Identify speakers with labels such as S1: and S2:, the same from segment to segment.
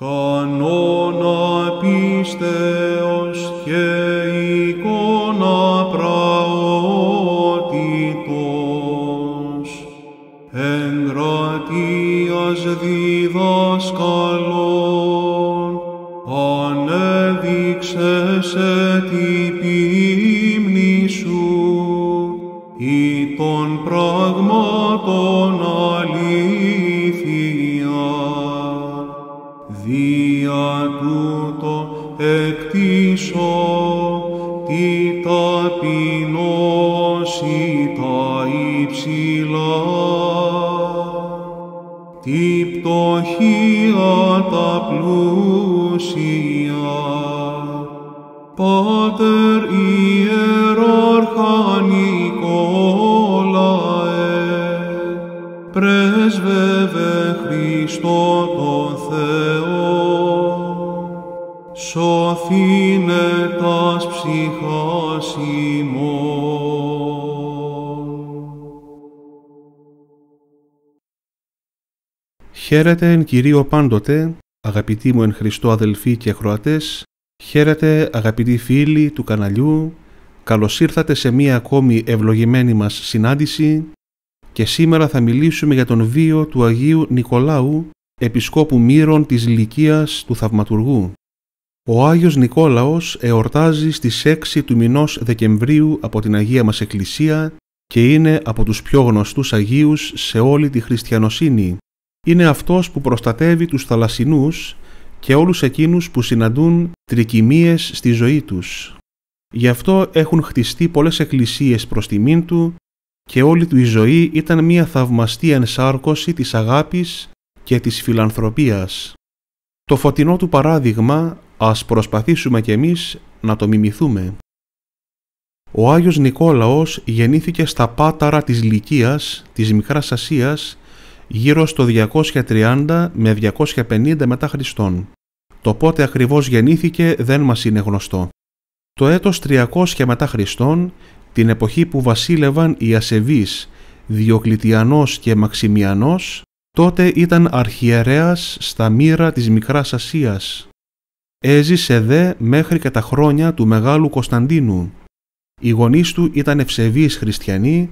S1: Con
S2: Χαίρετε εν Κυρίω πάντοτε, αγαπητοί μου εν Χριστώ αδελφοί και Χροατές, χαίρετε αγαπητοί φίλοι του καναλιού, καλώς ήρθατε σε μία ακόμη ευλογημένη μας συνάντηση και σήμερα θα μιλήσουμε για τον βίο του Αγίου Νικολάου, Επισκόπου Μύρων της Λυκίας του Θαυματουργού. Ο Άγιος Νικόλαος εορτάζει στις 6 του μηνός Δεκεμβρίου από την Αγία μας Εκκλησία και είναι από τους πιο γνωστούς Αγίους σε όλη τη χριστιανοσύνη είναι αυτός που προστατεύει τους θαλασσινούς και όλους εκείνους που συναντούν τρικυμίες στη ζωή τους. Γι' αυτό έχουν χτιστεί πολλές εκκλησίες προς τιμήν του και όλη του η ζωή ήταν μια θαυμαστή ενσάρκωση της αγάπης και της φιλανθρωπίας. Το φωτεινό του παράδειγμα ας προσπαθήσουμε κι εμείς να το μιμηθούμε. Ο Άγιος Νικόλαος γεννήθηκε στα Πάταρα της Λυκίας, της Μικράς Ασίας, γύρω στο 230 με 250 μετά Χριστόν. Το πότε ακριβώς γεννήθηκε δεν μας είναι γνωστό. Το έτος 300 μετά Χριστόν, την εποχή που βασίλευαν οι Ασεβείς, Διοκλητιανός και Μαξιμιανός, τότε ήταν αρχιερέας στα μοίρα της Μικράς Ασίας. Έζησε δε μέχρι και τα χρόνια του Μεγάλου Κωνσταντίνου. Οι γονείς του ήταν ευσεβείς χριστιανοί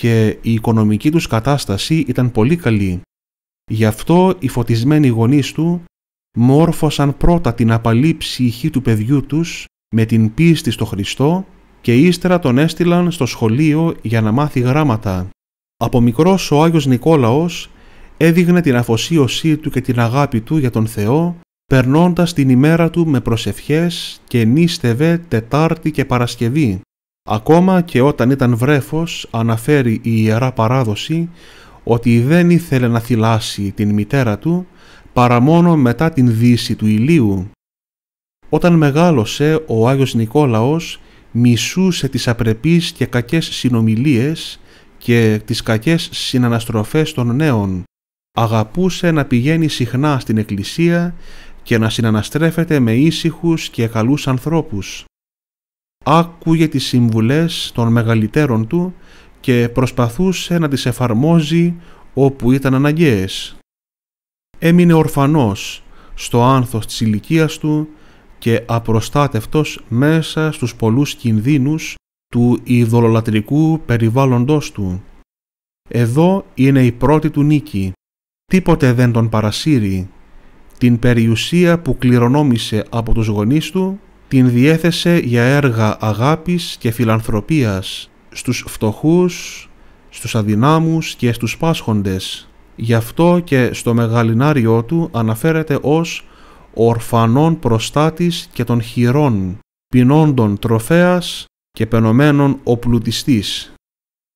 S2: και η οικονομική τους κατάσταση ήταν πολύ καλή. Γι' αυτό οι φωτισμένοι γονείς του μόρφωσαν πρώτα την απαλή ψυχή του παιδιού τους με την πίστη στο Χριστό και ύστερα τον έστειλαν στο σχολείο για να μάθει γράμματα. Από μικρός ο Άγιος Νικόλαος έδειγνε την αφοσίωσή του και την αγάπη του για τον Θεό περνώντας την ημέρα του με προσευχές και νίστευε Τετάρτη και Παρασκευή. Ακόμα και όταν ήταν βρέφος αναφέρει η Ιερά Παράδοση ότι δεν ήθελε να θυλάσει την μητέρα του παρά μόνο μετά την δύση του ηλίου. Όταν μεγάλωσε ο Άγιος Νικόλαος μισούσε τις απρεπείς και κακές συνομιλίες και τις κακές συναναστροφές των νέων. Αγαπούσε να πηγαίνει συχνά στην εκκλησία και να συναναστρέφεται με ήσυχους και καλούς ανθρώπους άκουγε τις συμβουλές των μεγαλυτέρων του και προσπαθούσε να τις εφαρμόζει όπου ήταν αναγκαίες. Έμεινε ορφανός στο άνθος της ηλικίας του και απροστάτευτος μέσα στους πολλούς κινδύνους του ειδωλολατρικού περιβάλλοντος του. Εδώ είναι η πρώτη του νίκη. Τίποτε δεν τον παρασύρει. Την περιουσία που κληρονόμησε από τους γονείς του την διέθεσε για έργα αγάπης και φιλανθρωπίας στους φτωχούς, στους αδυνάμους και στους πάσχοντες. Γι' αυτό και στο μεγαλινάριό του αναφέρεται ως «ορφανών προστάτης και των χειρών, πεινώντων τροφέας και πενωμένων οπλουτιστής».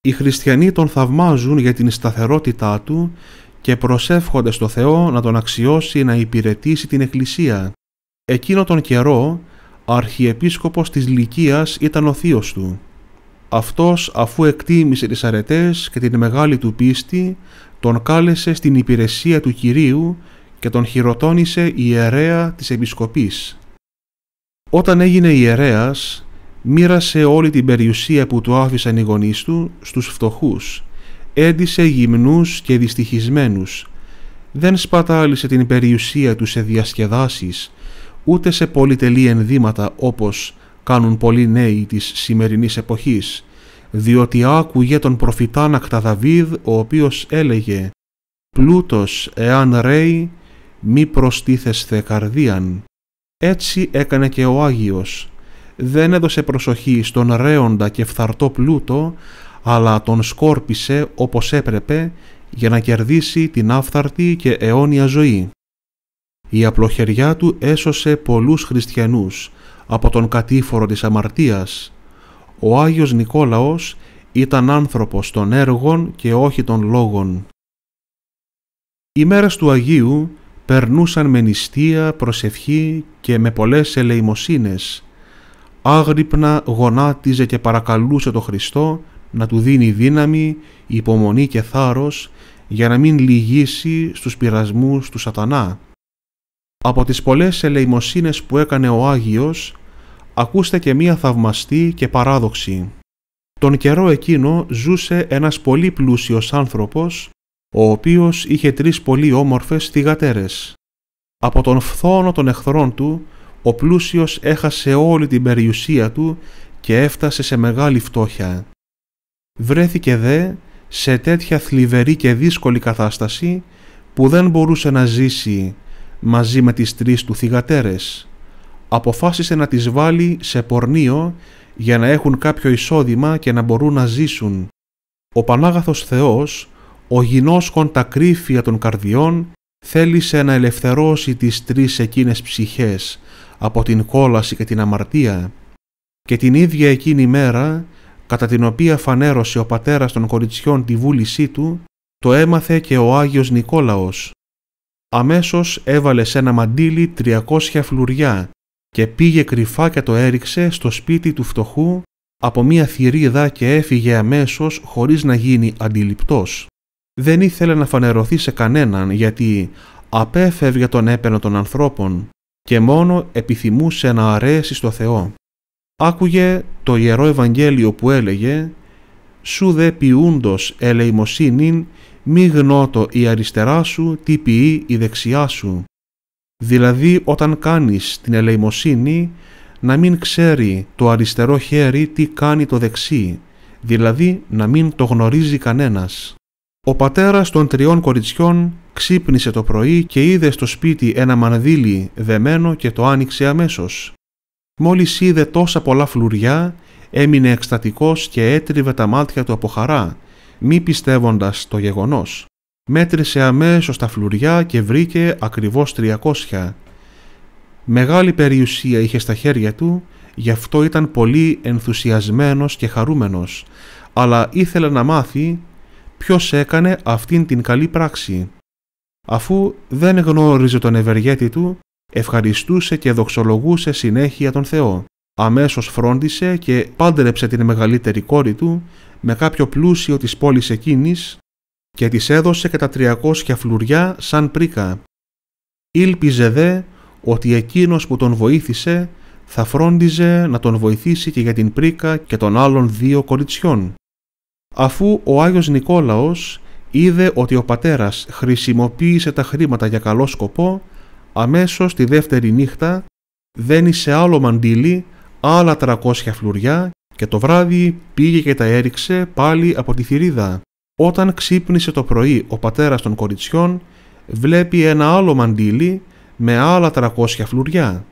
S2: Οι χριστιανοί τον θαυμάζουν για την σταθερότητά του και προσεύχονται στο Θεό να τον αξιώσει να υπηρετήσει την Εκκλησία. Εκείνο τον καιρό αρχιεπίσκοπος της Λυκίας ήταν ο θείος του. Αυτός αφού εκτίμησε τις αρετές και την μεγάλη του πίστη, τον κάλεσε στην υπηρεσία του Κυρίου και τον χειροτώνησε ιερέα της Επισκοπής. Όταν έγινε ιερέας, μοίρασε όλη την περιουσία που του άφησαν οι γονείς του στους φτωχούς, έντισε γυμνούς και δυστυχισμένους, δεν σπατάλησε την περιουσία του σε διασκεδάσεις, ούτε σε πολυτελή ενδύματα όπως κάνουν πολλοί νέοι της σημερινής εποχής, διότι άκουγε τον προφητάνακτα Δαβίδ ο οποίος έλεγε «Πλούτος εάν ρέει, μη προστίθεσθε καρδίαν». Έτσι έκανε και ο Άγιος. Δεν έδωσε προσοχή στον ρέοντα και φθαρτό πλούτο, αλλά τον σκόρπισε όπως έπρεπε για να κερδίσει την άφθαρτη και αιώνια ζωή. Η απλοχεριά του έσωσε πολλούς χριστιανούς από τον κατήφορο της αμαρτίας. Ο Άγιος Νικόλαος ήταν άνθρωπος των έργων και όχι των λόγων. Οι μέρες του Αγίου περνούσαν με νηστεία, προσευχή και με πολλές ελεημοσύνες. Άγρυπνα γονάτιζε και παρακαλούσε το Χριστό να του δίνει δύναμη, υπομονή και θάρρος για να μην λυγίσει στους πειρασμούς του σατανά. Από τις πολλές ελεημοσύνες που έκανε ο Άγιος, ακούστε και μία θαυμαστή και παράδοξη. Τον καιρό εκείνο ζούσε ένας πολύ πλούσιος άνθρωπος, ο οποίος είχε τρεις πολύ όμορφες θυγατέρες. Από τον φθόνο των εχθρών του, ο πλούσιος έχασε όλη την περιουσία του και έφτασε σε μεγάλη φτώχεια. Βρέθηκε δε σε τέτοια θλιβερή και δύσκολη κατάσταση που δεν μπορούσε να ζήσει μαζί με τις τρεις του θυγατέρες. Αποφάσισε να τις βάλει σε πορνείο για να έχουν κάποιο εισόδημα και να μπορούν να ζήσουν. Ο Πανάγαθος Θεός, ο γινώσκον τα κρύφια των καρδιών, θέλησε να ελευθερώσει τις τρεις εκείνες ψυχές από την κόλαση και την αμαρτία και την ίδια εκείνη μέρα, κατά την οποία φανέρωσε ο πατέρας των κοριτσιών τη βούλησή του, το έμαθε και ο Άγιος Νικόλαος, αμέσως έβαλε σε ένα μαντίλι 300 φλουριά και πήγε κρυφά και το έριξε στο σπίτι του φτωχού από μία θηρίδα και έφυγε αμέσως χωρίς να γίνει αντιληπτός. Δεν ήθελε να φανερωθεί σε κανέναν γιατί απέφευγε τον έπαινο των ανθρώπων και μόνο επιθυμούσε να αρέσει στο Θεό. Άκουγε το Ιερό Ευαγγέλιο που έλεγε «Σου δε ποιούντος ελεημοσύνην μη γνώτο η αριστερά σου τι ποιεί η δεξιά σου. Δηλαδή όταν κάνεις την ελεημοσύνη να μην ξέρει το αριστερό χέρι τι κάνει το δεξί, δηλαδή να μην το γνωρίζει κανένας. Ο πατέρας των τριών κοριτσιών ξύπνησε το πρωί και είδε στο σπίτι ένα μανδύλι δεμένο και το άνοιξε αμέσως. Μόλις είδε τόσα πολλά φλουριά, έμεινε εκστατικός και έτριβε τα μάτια του από χαρά μη πιστεύοντας το γεγονός. Μέτρησε αμέσως τα φλουριά και βρήκε ακριβώς 300. Μεγάλη περιουσία είχε στα χέρια του, γι' αυτό ήταν πολύ ενθουσιασμένος και χαρούμενος, αλλά ήθελε να μάθει ποιος έκανε αυτήν την καλή πράξη. Αφού δεν γνώριζε τον ευεργέτη του, ευχαριστούσε και δοξολογούσε συνέχεια τον Θεό. Αμέσως φρόντισε και πάντρεψε την μεγαλύτερη κόρη του με κάποιο πλούσιο της πόλης εκείνης και της έδωσε κατά τριακόσια φλουριά σαν πρίκα. Ήλπιζε δε ότι εκείνος που τον βοήθησε θα φρόντιζε να τον βοηθήσει και για την πρίκα και των άλλων δύο κοριτσιών. Αφού ο Άγιος Νικόλαος είδε ότι ο πατέρας χρησιμοποίησε τα χρήματα για καλό σκοπό, αμέσως τη δεύτερη νύχτα δένει σε άλλο μαντίλι άλλα τρακόσια φλουριά και το βράδυ πήγε και τα έριξε πάλι από τη θηρίδα. Όταν ξύπνησε το πρωί ο πατέρας των κοριτσιών, βλέπει ένα άλλο μαντίλι με άλλα τρακόσια φλουριά.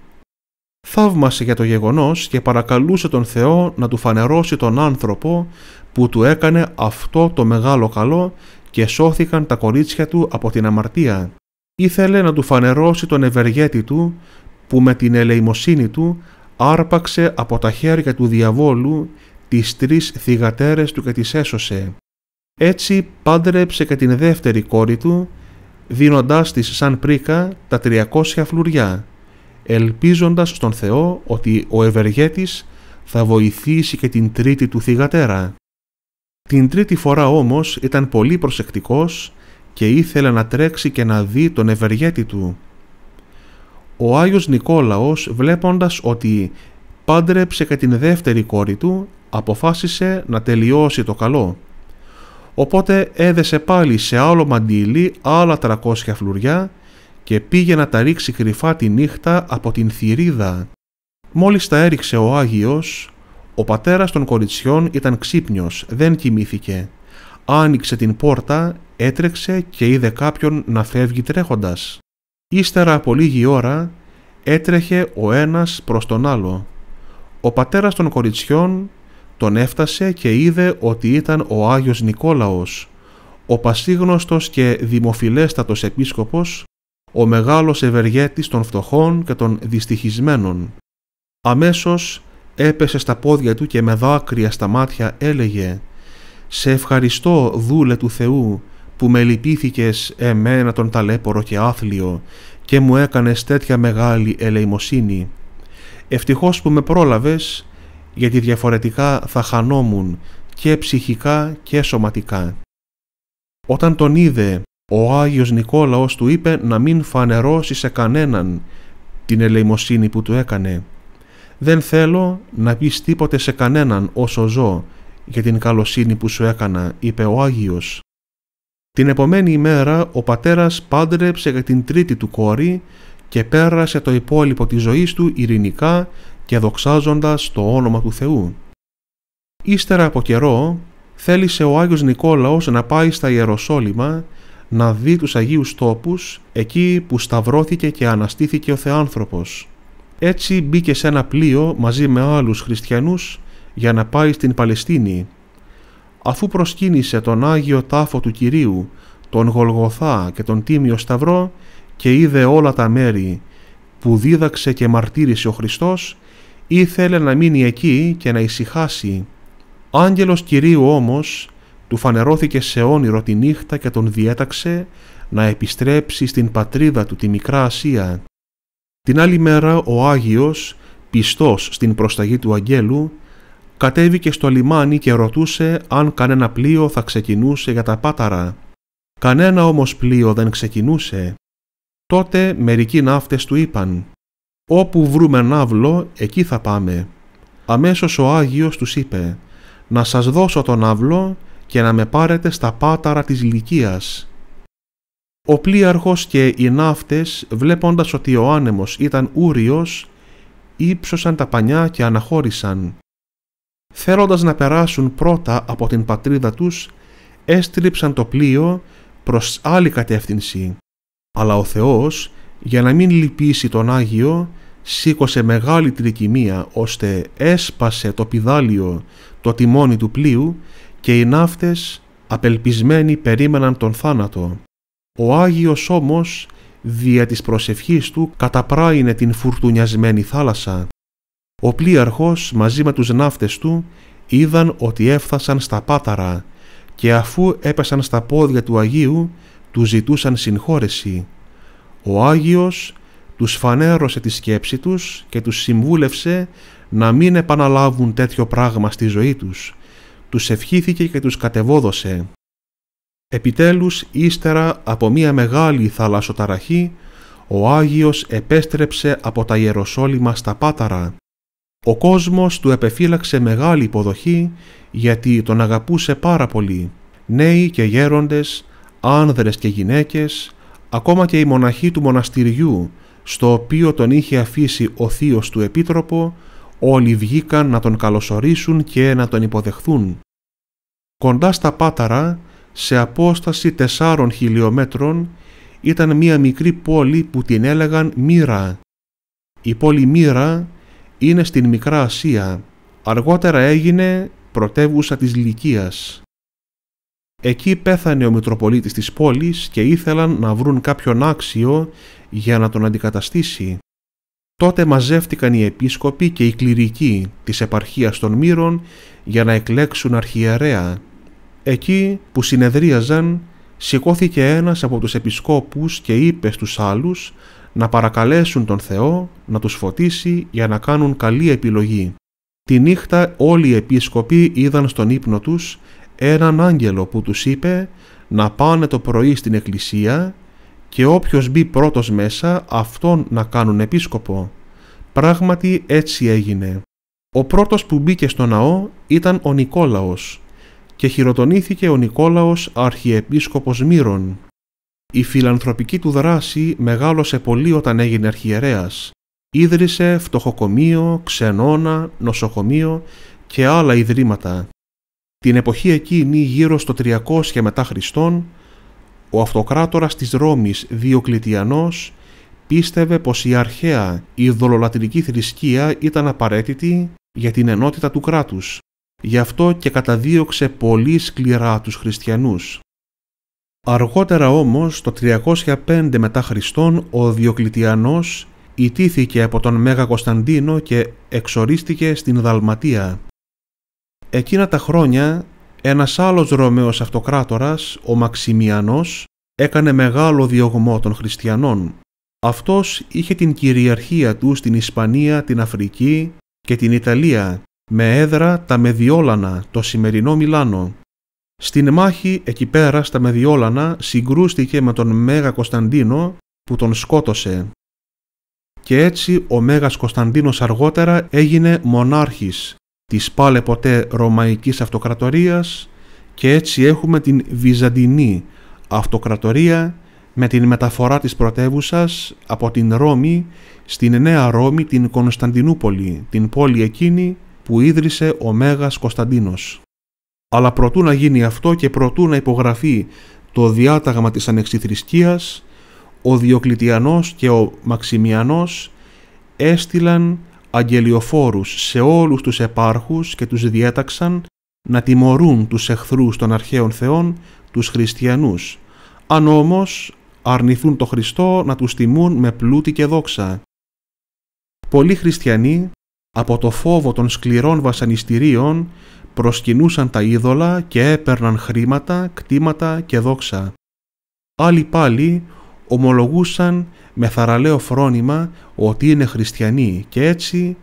S2: Θαύμασε για το γεγονός και παρακαλούσε τον Θεό να του φανερώσει τον άνθρωπο που του έκανε αυτό το μεγάλο καλό και σώθηκαν τα κορίτσια του από την αμαρτία. Ήθελε να του φανερώσει τον ευεργέτη του που με την ελεημοσύνη του άρπαξε από τα χέρια του διαβόλου τις τρεις θυγατέρες του και τις έσωσε. Έτσι πάντρεψε και την δεύτερη κόρη του, δίνοντάς της σαν πρίκα τα 300 φλουριά, ελπίζοντας στον Θεό ότι ο ευεργέτης θα βοηθήσει και την τρίτη του θυγατέρα. Την τρίτη φορά όμως ήταν πολύ προσεκτικός και ήθελε να τρέξει και να δει τον ευεργέτη του ο Άγιος Νικόλαος βλέποντας ότι πάντρεψε και την δεύτερη κόρη του αποφάσισε να τελειώσει το καλό. Οπότε έδεσε πάλι σε άλλο μαντίλι άλλα 300 φλουριά και πήγε να τα ρίξει κρυφά τη νύχτα από την θηρίδα. Μόλις τα έριξε ο Άγιος, ο πατέρας των κοριτσιών ήταν ξύπνιος, δεν κοιμήθηκε. Άνοιξε την πόρτα, έτρεξε και είδε κάποιον να φεύγει τρέχοντας. Ύστερα από λίγη ώρα έτρεχε ο ένας προς τον άλλο. Ο πατέρας των κοριτσιών τον έφτασε και είδε ότι ήταν ο Άγιος Νικόλαος, ο πασίγνωστος και δημοφιλέστατος επίσκοπος, ο μεγάλος ευεργέτης των φτωχών και των δυστυχισμένων. Αμέσως έπεσε στα πόδια του και με δάκρυα στα μάτια έλεγε «Σε ευχαριστώ δούλε του Θεού που με λυπήθηκες εμένα τον ταλέπορο και άθλιο και μου έκανες τέτοια μεγάλη ελεημοσύνη. Ευτυχώς που με πρόλαβες, γιατί διαφορετικά θα χανόμουν και ψυχικά και σωματικά. Όταν τον είδε, ο Άγιος Νικόλαος του είπε να μην φανερώσει σε κανέναν την ελεημοσύνη που του έκανε. «Δεν θέλω να πεις τίποτε σε κανέναν όσο ζω για την καλοσύνη που σου έκανα», είπε ο Άγιος. Την επομένη ημέρα ο πατέρας πάντρεψε για την τρίτη του κόρη και πέρασε το υπόλοιπο της ζωής του ειρηνικά και δοξάζοντας το όνομα του Θεού. Ύστερα από καιρό θέλησε ο Άγιος Νικόλαος να πάει στα Ιεροσόλυμα να δει τους Αγίους τόπους εκεί που σταυρώθηκε και αναστήθηκε ο Θεάνθρωπος. Έτσι μπήκε σε ένα πλοίο μαζί με άλλους χριστιανούς για να πάει στην Παλαιστίνη αφού προσκύνησε τον Άγιο Τάφο του Κυρίου, τον Γολγοθά και τον Τίμιο Σταυρό και είδε όλα τα μέρη που δίδαξε και μαρτύρησε ο Χριστός, ήθελε να μείνει εκεί και να ησυχάσει. Άγγελος Κυρίου όμως του φανερώθηκε σε όνειρο τη νύχτα και τον διέταξε να επιστρέψει στην πατρίδα του τη Μικρά Ασία. Την άλλη μέρα ο Άγιος, πιστός στην προσταγή του Αγγέλου, κατέβηκε στο λιμάνι και ρωτούσε αν κανένα πλοίο θα ξεκινούσε για τα πάταρα. Κανένα όμως πλοίο δεν ξεκινούσε. Τότε μερικοί ναύτες του είπαν «Όπου βρούμε ναύλο, εκεί θα πάμε». Αμέσως ο Άγιος τους είπε «Να σας δώσω τον ναύλο και να με πάρετε στα πάταρα της Λυκίας». Ο πλοίαρχος και οι ναύτες, βλέποντας ότι ο άνεμος ήταν ούριος, ύψωσαν τα πανιά και αναχώρησαν θέλοντας να περάσουν πρώτα από την πατρίδα τους, έστριψαν το πλοίο προς άλλη κατεύθυνση. Αλλά ο Θεός, για να μην λυπήσει τον Άγιο, σήκωσε μεγάλη τρικυμία, ώστε έσπασε το πιδάλιο το τιμόνι του πλοίου και οι ναύτες απελπισμένοι περίμεναν τον θάνατο. Ο Άγιος όμως, δια της προσευχής του, καταπράινε την φουρτουνιασμένη θάλασσα ο πλοίαρχος μαζί με τους ναύτες του είδαν ότι έφθασαν στα Πάταρα και αφού έπεσαν στα πόδια του Αγίου του ζητούσαν συγχώρεση. Ο Άγιος τους φανέρωσε τη σκέψη τους και τους συμβούλευσε να μην επαναλάβουν τέτοιο πράγμα στη ζωή τους. Τους ευχήθηκε και τους κατεβόδωσε. Επιτέλους, ύστερα από μία μεγάλη θαλασσοταραχή, ο Άγιος επέστρεψε από τα Ιεροσόλυμα στα Πάταρα ο κόσμος του επεφύλαξε μεγάλη υποδοχή γιατί τον αγαπούσε πάρα πολύ. Νέοι και γέροντες, άνδρες και γυναίκες, ακόμα και οι μοναχοί του μοναστηριού, στο οποίο τον είχε αφήσει ο θείος του επίτροπο, όλοι βγήκαν να τον καλωσορίσουν και να τον υποδεχθούν. Κοντά στα Πάταρα, σε απόσταση τεσσάρων χιλιόμετρων, ήταν μία μικρή πόλη που την έλεγαν Μοίρα. Η πόλη Μύρα είναι στην Μικρά Ασία. Αργότερα έγινε πρωτεύουσα της Λυκίας. Εκεί πέθανε ο Μητροπολίτης της πόλης και ήθελαν να βρουν κάποιον άξιο για να τον αντικαταστήσει. Τότε μαζεύτηκαν οι επίσκοποι και οι κληρικοί της επαρχίας των Μύρων για να εκλέξουν αρχιερέα. Εκεί που συνεδρίαζαν σηκώθηκε ένας από τους επισκόπους και είπε στους άλλους να παρακαλέσουν τον Θεό να τους φωτίσει για να κάνουν καλή επιλογή. Τη νύχτα όλοι οι επίσκοποι είδαν στον ύπνο τους έναν άγγελο που τους είπε να πάνε το πρωί στην εκκλησία και όποιος μπει πρώτος μέσα αυτόν να κάνουν επίσκοπο. Πράγματι έτσι έγινε. Ο πρώτος που μπήκε στο ναό ήταν ο Νικόλαος και χειροτονήθηκε ο Νικόλαος αρχιεπίσκοπος Μύρων. Η φιλανθρωπική του δράση μεγάλωσε πολύ όταν έγινε αρχιερέας. Ίδρυσε φτωχοκομείο, ξενώνα, νοσοκομείο και άλλα ιδρύματα. Την εποχή εκείνη γύρω στο 300 και μετά Χριστόν, ο αυτοκράτορας της Ρώμης Διοκλητιανός πίστευε πως η αρχαία ειδωλολατρική θρησκεία ήταν απαραίτητη για την ενότητα του κράτους. Γι' αυτό και καταδίωξε πολύ σκληρά τους χριστιανούς. Αργότερα όμως, το 305 μετά Χριστόν, ο Διοκλητιανός ιτήθηκε από τον Μέγα Κωνσταντίνο και εξορίστηκε στην Δαλματία. Εκείνα τα χρόνια, ένας άλλος Ρωμαίος αυτοκράτορας, ο Μαξιμιανός, έκανε μεγάλο διωγμό των χριστιανών. Αυτός είχε την κυριαρχία του στην Ισπανία, την Αφρική και την Ιταλία, με έδρα τα Μεδιόλανα, το σημερινό Μιλάνο. Στην μάχη εκεί πέρα στα Μεδιόλανα συγκρούστηκε με τον Μέγα Κωνσταντίνο που τον σκότωσε. Και έτσι ο Μέγας Κωνσταντίνος αργότερα έγινε μονάρχης της πάλε ποτέ Ρωμαϊκής Αυτοκρατορίας και έτσι έχουμε την Βυζαντινή Αυτοκρατορία με την μεταφορά της πρωτεύουσας από την Ρώμη στην Νέα Ρώμη την Κωνσταντινούπολη, την πόλη εκείνη που ίδρυσε ο Μέγας Κωνσταντίνος. Αλλά προτού να γίνει αυτό και προτού να υπογραφεί το διάταγμα της ανεξιθρησκείας, ο Διοκλητιανός και ο Μαξιμιανός έστειλαν αγγελιοφόρους σε όλους τους επάρχους και τους διέταξαν να τιμωρούν τους εχθρούς των αρχαίων θεών, τους χριστιανούς. Αν όμως αρνηθούν το Χριστό να τους τιμούν με πλούτη και δόξα. Πολλοί χριστιανοί από το φόβο των σκληρών βασανιστήριων προσκυνούσαν τα είδωλα και έπαιρναν χρήματα, κτήματα και δόξα. Άλλοι πάλι ομολογούσαν με θαραλέο φρόνημα ότι είναι χριστιανοί και έτσι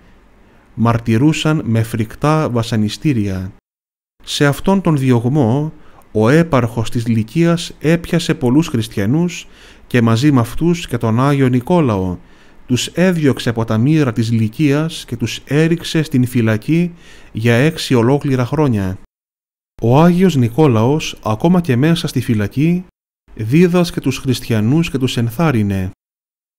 S2: μαρτυρούσαν με φρικτά βασανιστήρια. Σε αυτόν τον διωγμό ο έπαρχος της Λυκίας έπιασε πολλούς χριστιανούς και μαζί με αυτούς και τον Άγιο Νικόλαο τους έδιωξε από τα μοίρα της Λυκίας και τους έριξε στην φυλακή για έξι ολόκληρα χρόνια. Ο Άγιος Νικόλαος, ακόμα και μέσα στη φυλακή, δίδασκε τους χριστιανούς και τους ενθάρρυνε.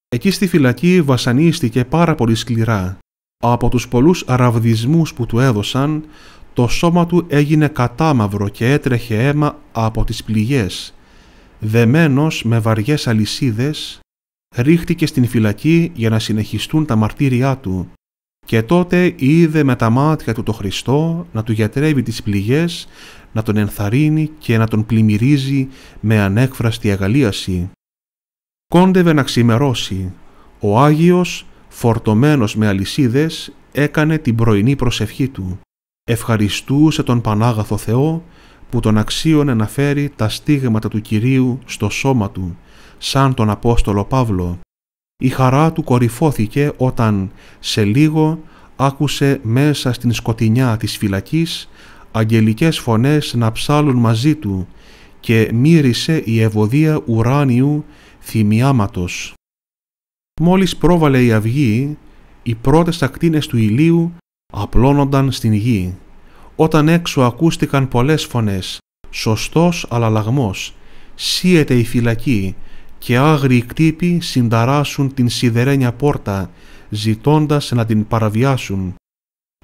S2: Εκεί στη φυλακή βασανίστηκε πάρα πολύ σκληρά. Από τους πολλούς αραβδισμούς που του έδωσαν, το σώμα του έγινε κατάμαυρο και έτρεχε αίμα από τις πληγές, δεμένος με βαριές αλυσίδες ρίχτηκε στην φυλακή για να συνεχιστούν τα μαρτύριά του και τότε είδε με τα μάτια του το Χριστό να του γιατρεύει τις πληγές, να τον ενθαρρύνει και να τον πλημμυρίζει με ανέκφραστη αγαλίαση. Κόντευε να ξημερώσει. Ο Άγιος, φορτωμένος με αλυσίδες, έκανε την πρωινή προσευχή του. Ευχαριστούσε τον Πανάγαθο Θεό που τον αξίωνε να φέρει τα στίγματα του Κυρίου στο σώμα του σαν τον Απόστολο Παύλο. Η χαρά του κορυφώθηκε όταν σε λίγο άκουσε μέσα στην σκοτεινιά της φυλακής αγγελικές φωνές να ψάλουν μαζί του και μύρισε η ευωδία ουράνιου θυμιάματος. Μόλις πρόβαλε η αυγή, οι πρώτες ακτίνες του ηλίου απλώνονταν στην γη. Όταν έξω ακούστηκαν πολλές φωνές, σωστός αλλά λαγμός, σύεται η φυλακή, και άγριοι κτύποι συνταράσουν την σιδερένια πόρτα, ζητώντας να την παραβιάσουν.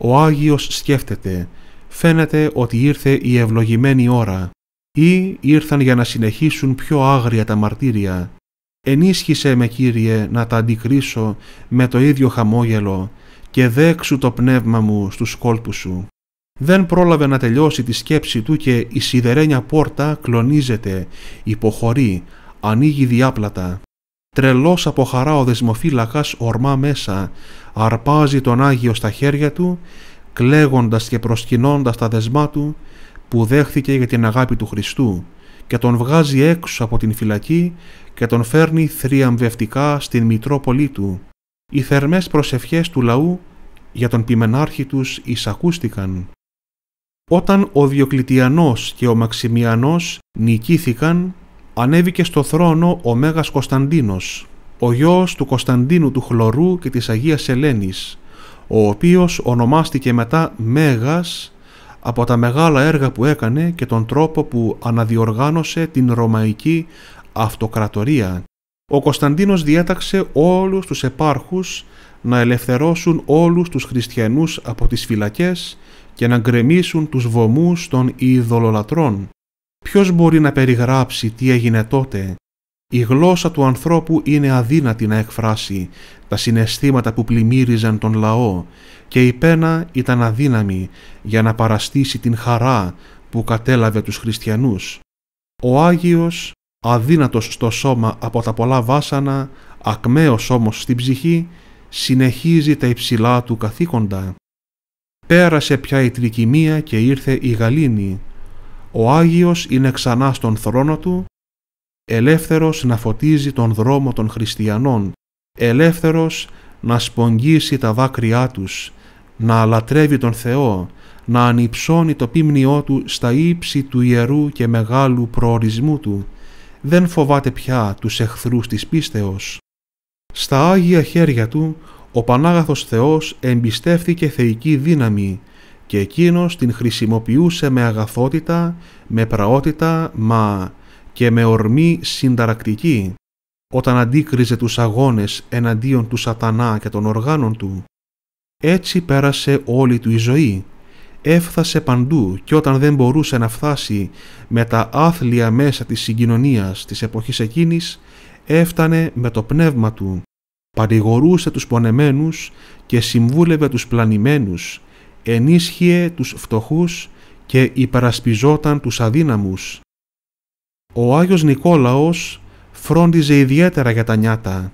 S2: Ο Άγιος σκέφτεται, φαίνεται ότι ήρθε η ευλογημένη ώρα ή ήρθαν για να συνεχίσουν πιο άγρια τα μαρτύρια. Ενίσχυσε με Κύριε να τα αντικρίσω με το ίδιο χαμόγελο και δέξου το πνεύμα μου στους κόλπους σου. Δεν πρόλαβε να τελειώσει τη σκέψη του και η σιδερένια πόρτα κλονίζεται, υποχωρεί, ανοίγει διάπλατα. Τρελός από χαρά ο δεσμοφύλακας ορμά μέσα, αρπάζει τον Άγιο στα χέρια του, κλαίγοντας και προσκυνώντας τα δεσμά του, που δέχθηκε για την αγάπη του Χριστού και τον βγάζει έξω από την φυλακή και τον φέρνει θριαμβευτικά στην Μητρόπολη του. Οι θερμές προσευχές του λαού για τον ποιμενάρχη τους εισακούστηκαν. Όταν ο Διοκλητιανός και ο Μαξιμιανός νικήθηκαν, ανέβηκε στο θρόνο ο Μέγας Κωνσταντίνος, ο γιος του Κωνσταντίνου του Χλωρού και της Αγίας Ελένης, ο οποίος ονομάστηκε μετά Μέγας από τα μεγάλα έργα που έκανε και τον τρόπο που αναδιοργάνωσε την Ρωμαϊκή Αυτοκρατορία. Ο Κωνσταντίνος διέταξε όλους τους επάρχους να ελευθερώσουν όλους τους χριστιανούς από τις φυλακές και να γκρεμίσουν τους βωμούς των ιδωλολατρών. Ποιος μπορεί να περιγράψει τι έγινε τότε. Η γλώσσα του ανθρώπου είναι αδύνατη να εκφράσει τα συναισθήματα που πλημμύριζαν τον λαό και η πένα ήταν αδύναμη για να παραστήσει την χαρά που κατέλαβε τους χριστιανούς. Ο Άγιος, αδύνατος στο σώμα από τα πολλά βάσανα, ακμαίος όμως στην ψυχή, συνεχίζει τα υψηλά του καθήκοντα. Πέρασε πια η τρικυμία και ήρθε η γαλήνη ο Άγιος είναι ξανά στον θρόνο του, ελεύθερος να φωτίζει τον δρόμο των χριστιανών, ελεύθερος να σπογγίσει τα δάκρυά τους, να αλατρεύει τον Θεό, να ανυψώνει το πίμνιό του στα ύψη του ιερού και μεγάλου προορισμού του, δεν φοβάται πια τους εχθρούς της πίστεως. Στα Άγια χέρια του, ο Πανάγαθος Θεός εμπιστεύθηκε θεϊκή δύναμη, και εκείνος την χρησιμοποιούσε με αγαθότητα, με πραότητα, μα και με ορμή συνταρακτική, όταν αντίκριζε τους αγώνες εναντίον του σατανά και των οργάνων του. Έτσι πέρασε όλη του η ζωή. Έφθασε παντού και όταν δεν μπορούσε να φτάσει με τα άθλια μέσα της συγκοινωνίας της εποχής εκείνης, έφτανε με το πνεύμα του. Παρηγορούσε τους πονεμένους και συμβούλευε τους πλανημένους ενίσχυε τους φτωχούς και υπερασπιζόταν τους αδύναμους. Ο Άγιος Νικόλαος φρόντιζε ιδιαίτερα για τα νιάτα.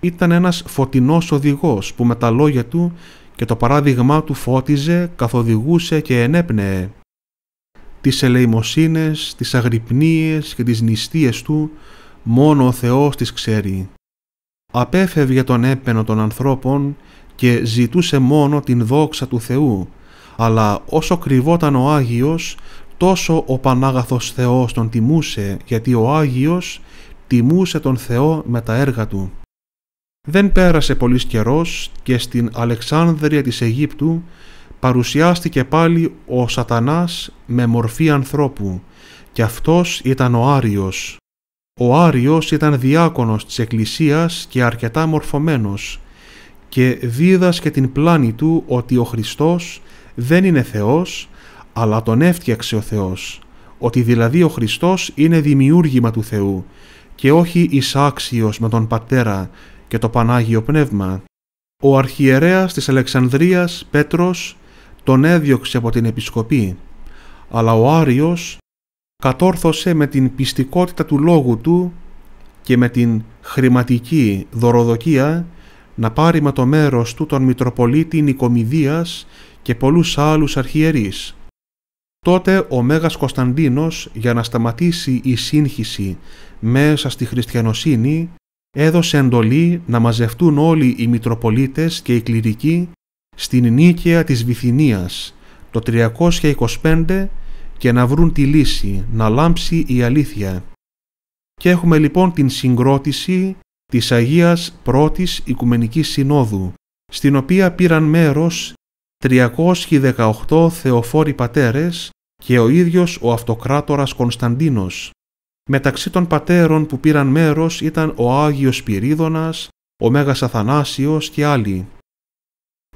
S2: Ήταν ένας φωτεινός οδηγός που με τα λόγια του και το παράδειγμά του φώτιζε, καθοδηγούσε και ενέπνεε. Τις ελεημοσύνες, τις αγρυπνίες και τις νηστείες του μόνο ο Θεός τις ξέρει. Απέφευγε τον έπαινο των ανθρώπων και ζητούσε μόνο την δόξα του Θεού. Αλλά όσο κρυβόταν ο Άγιος, τόσο ο Πανάγαθος Θεός τον τιμούσε, γιατί ο Άγιος τιμούσε τον Θεό με τα έργα του. Δεν πέρασε πολύς καιρός και στην Αλεξάνδρεια της Αιγύπτου παρουσιάστηκε πάλι ο σατανάς με μορφή ανθρώπου και αυτός ήταν ο Άριος. Ο Άριος ήταν διάκονος της Εκκλησίας και αρκετά μορφωμένος και δίδασκε την πλάνη του ότι ο Χριστός δεν είναι Θεός, αλλά τον έφτιαξε ο Θεός, ότι δηλαδή ο Χριστός είναι δημιούργημα του Θεού και όχι εισάξιος με τον Πατέρα και το Πανάγιο Πνεύμα. Ο αρχιερέας της Αλεξανδρίας, Πέτρος, τον έδιωξε από την επισκοπή, αλλά ο Άριος κατόρθωσε με την πιστικότητα του λόγου του και με την χρηματική δωροδοκία να πάρει με το μέρος του τον Μητροπολίτη Νικομιδίας και πολλούς άλλους αρχιερείς. Τότε ο Μέγας Κωνσταντίνος για να σταματήσει η σύγχυση μέσα στη χριστιανοσύνη έδωσε εντολή να μαζευτούν όλοι οι Μητροπολίτες και οι κληρικοί στην νίκαια της Βυθινίας το 325 και να βρουν τη λύση, να λάμψει η αλήθεια. Και έχουμε λοιπόν την συγκρότηση της Αγίας Πρώτης Οικουμενικής Συνόδου, στην οποία πήραν μέρος 318 θεοφόροι πατέρες και ο ίδιος ο αυτοκράτορας Κωνσταντίνος. Μεταξύ των πατέρων που πήραν μέρος ήταν ο Άγιος Πυρίδωνας, ο Μέγας Αθανάσιος και άλλοι.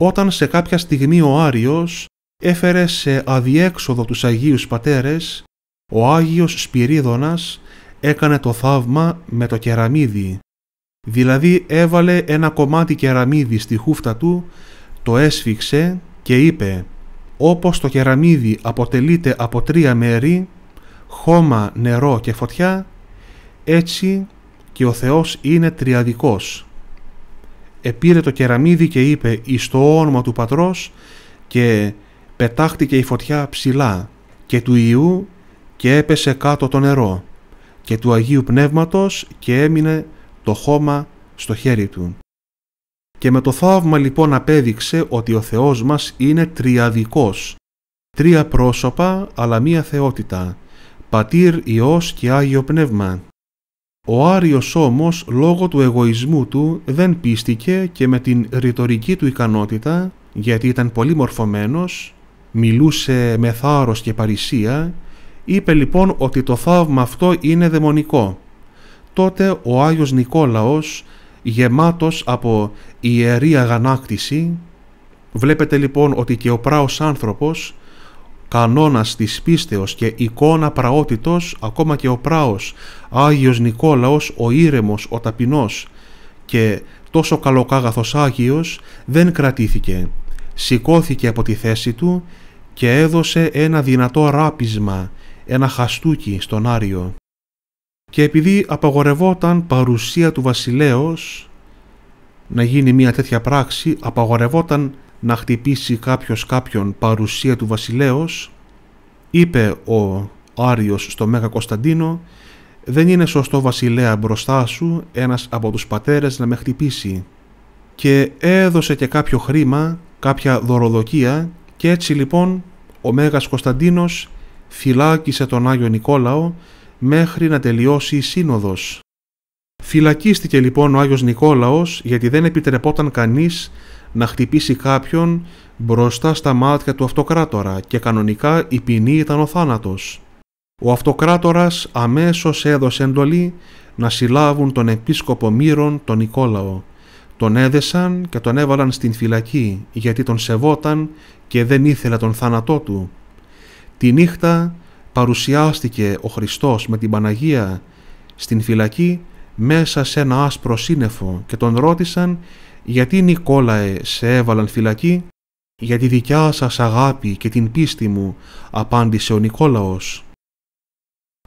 S2: Όταν σε κάποια στιγμή ο Άριος έφερε σε αδιέξοδο τους Αγίους Πατέρες, ο Άγιος Σπυρίδωνας έκανε το θαύμα με το κεραμίδι, Δηλαδή έβαλε ένα κομμάτι κεραμίδι στη χούφτα του, το έσφιξε και είπε «Όπως το κεραμίδι αποτελείται από τρία μέρη, χώμα, νερό και φωτιά, έτσι και ο Θεός είναι τριαδικός». Επήρε το κεραμίδι και είπε «Εις το όνομα του Πατρός» και πετάχτηκε η φωτιά ψηλά και του Ιού και έπεσε κάτω το νερό και του Αγίου Πνεύματος και έμεινε το χώμα στο χέρι του. Και με το θαύμα λοιπόν απέδειξε ότι ο Θεός μας είναι τριαδικός, τρία πρόσωπα αλλά μία θεότητα, Πατήρ, Υιός και Άγιο Πνεύμα. Ο Άριος όμως λόγω του εγωισμού του δεν πίστηκε και με την ρητορική του ικανότητα, γιατί ήταν πολύ μορφωμένος, μιλούσε με θάρρος και παρησία, είπε λοιπόν ότι το θαύμα αυτό είναι δαιμονικό τότε ο Άγιος Νικόλαος, γεμάτος από ιερή αγανάκτηση, βλέπετε λοιπόν ότι και ο πράος άνθρωπος, κανόνας της πίστεως και εικόνα πραότητος, ακόμα και ο πράος, Άγιος Νικόλαος, ο ήρεμος, ο ταπεινός και τόσο καλοκάγαθος Άγιος, δεν κρατήθηκε. Σηκώθηκε από τη θέση του και έδωσε ένα δυνατό ράπισμα, ένα χαστούκι στον Άριο και επειδή απαγορευόταν παρουσία του βασιλέως να γίνει μια τέτοια πράξη, απαγορευόταν να χτυπήσει κάποιος κάποιον παρουσία του βασιλέως, είπε ο Άριος στο Μέγα Κωνσταντίνο «Δεν είναι σωστό βασιλέα μπροστά σου ένας από τους πατέρες να με χτυπήσει» και έδωσε και κάποιο χρήμα, κάποια δωροδοκία και έτσι λοιπόν ο Μέγας Κωνσταντίνος φυλάκισε τον Άγιο Νικόλαο μέχρι να τελειώσει η σύνοδος. Φυλακίστηκε λοιπόν ο Άγιος Νικόλαος γιατί δεν επιτρεπόταν κανείς να χτυπήσει κάποιον μπροστά στα μάτια του αυτοκράτορα και κανονικά η ποινή ήταν ο θάνατος. Ο αυτοκράτορας αμέσως έδωσε εντολή να συλλάβουν τον επίσκοπο Μύρον τον Νικόλαο. Τον έδεσαν και τον έβαλαν στην φυλακή γιατί τον σεβόταν και δεν ήθελε τον θάνατό του. Τη νύχτα παρουσιάστηκε ο Χριστός με την Παναγία στην φυλακή μέσα σε ένα άσπρο σύννεφο και τον ρώτησαν «Γιατί Νικόλαε σε έβαλαν φυλακή» «Για τη δικιά σας αγάπη και την πίστη μου» απάντησε ο Νικόλαος.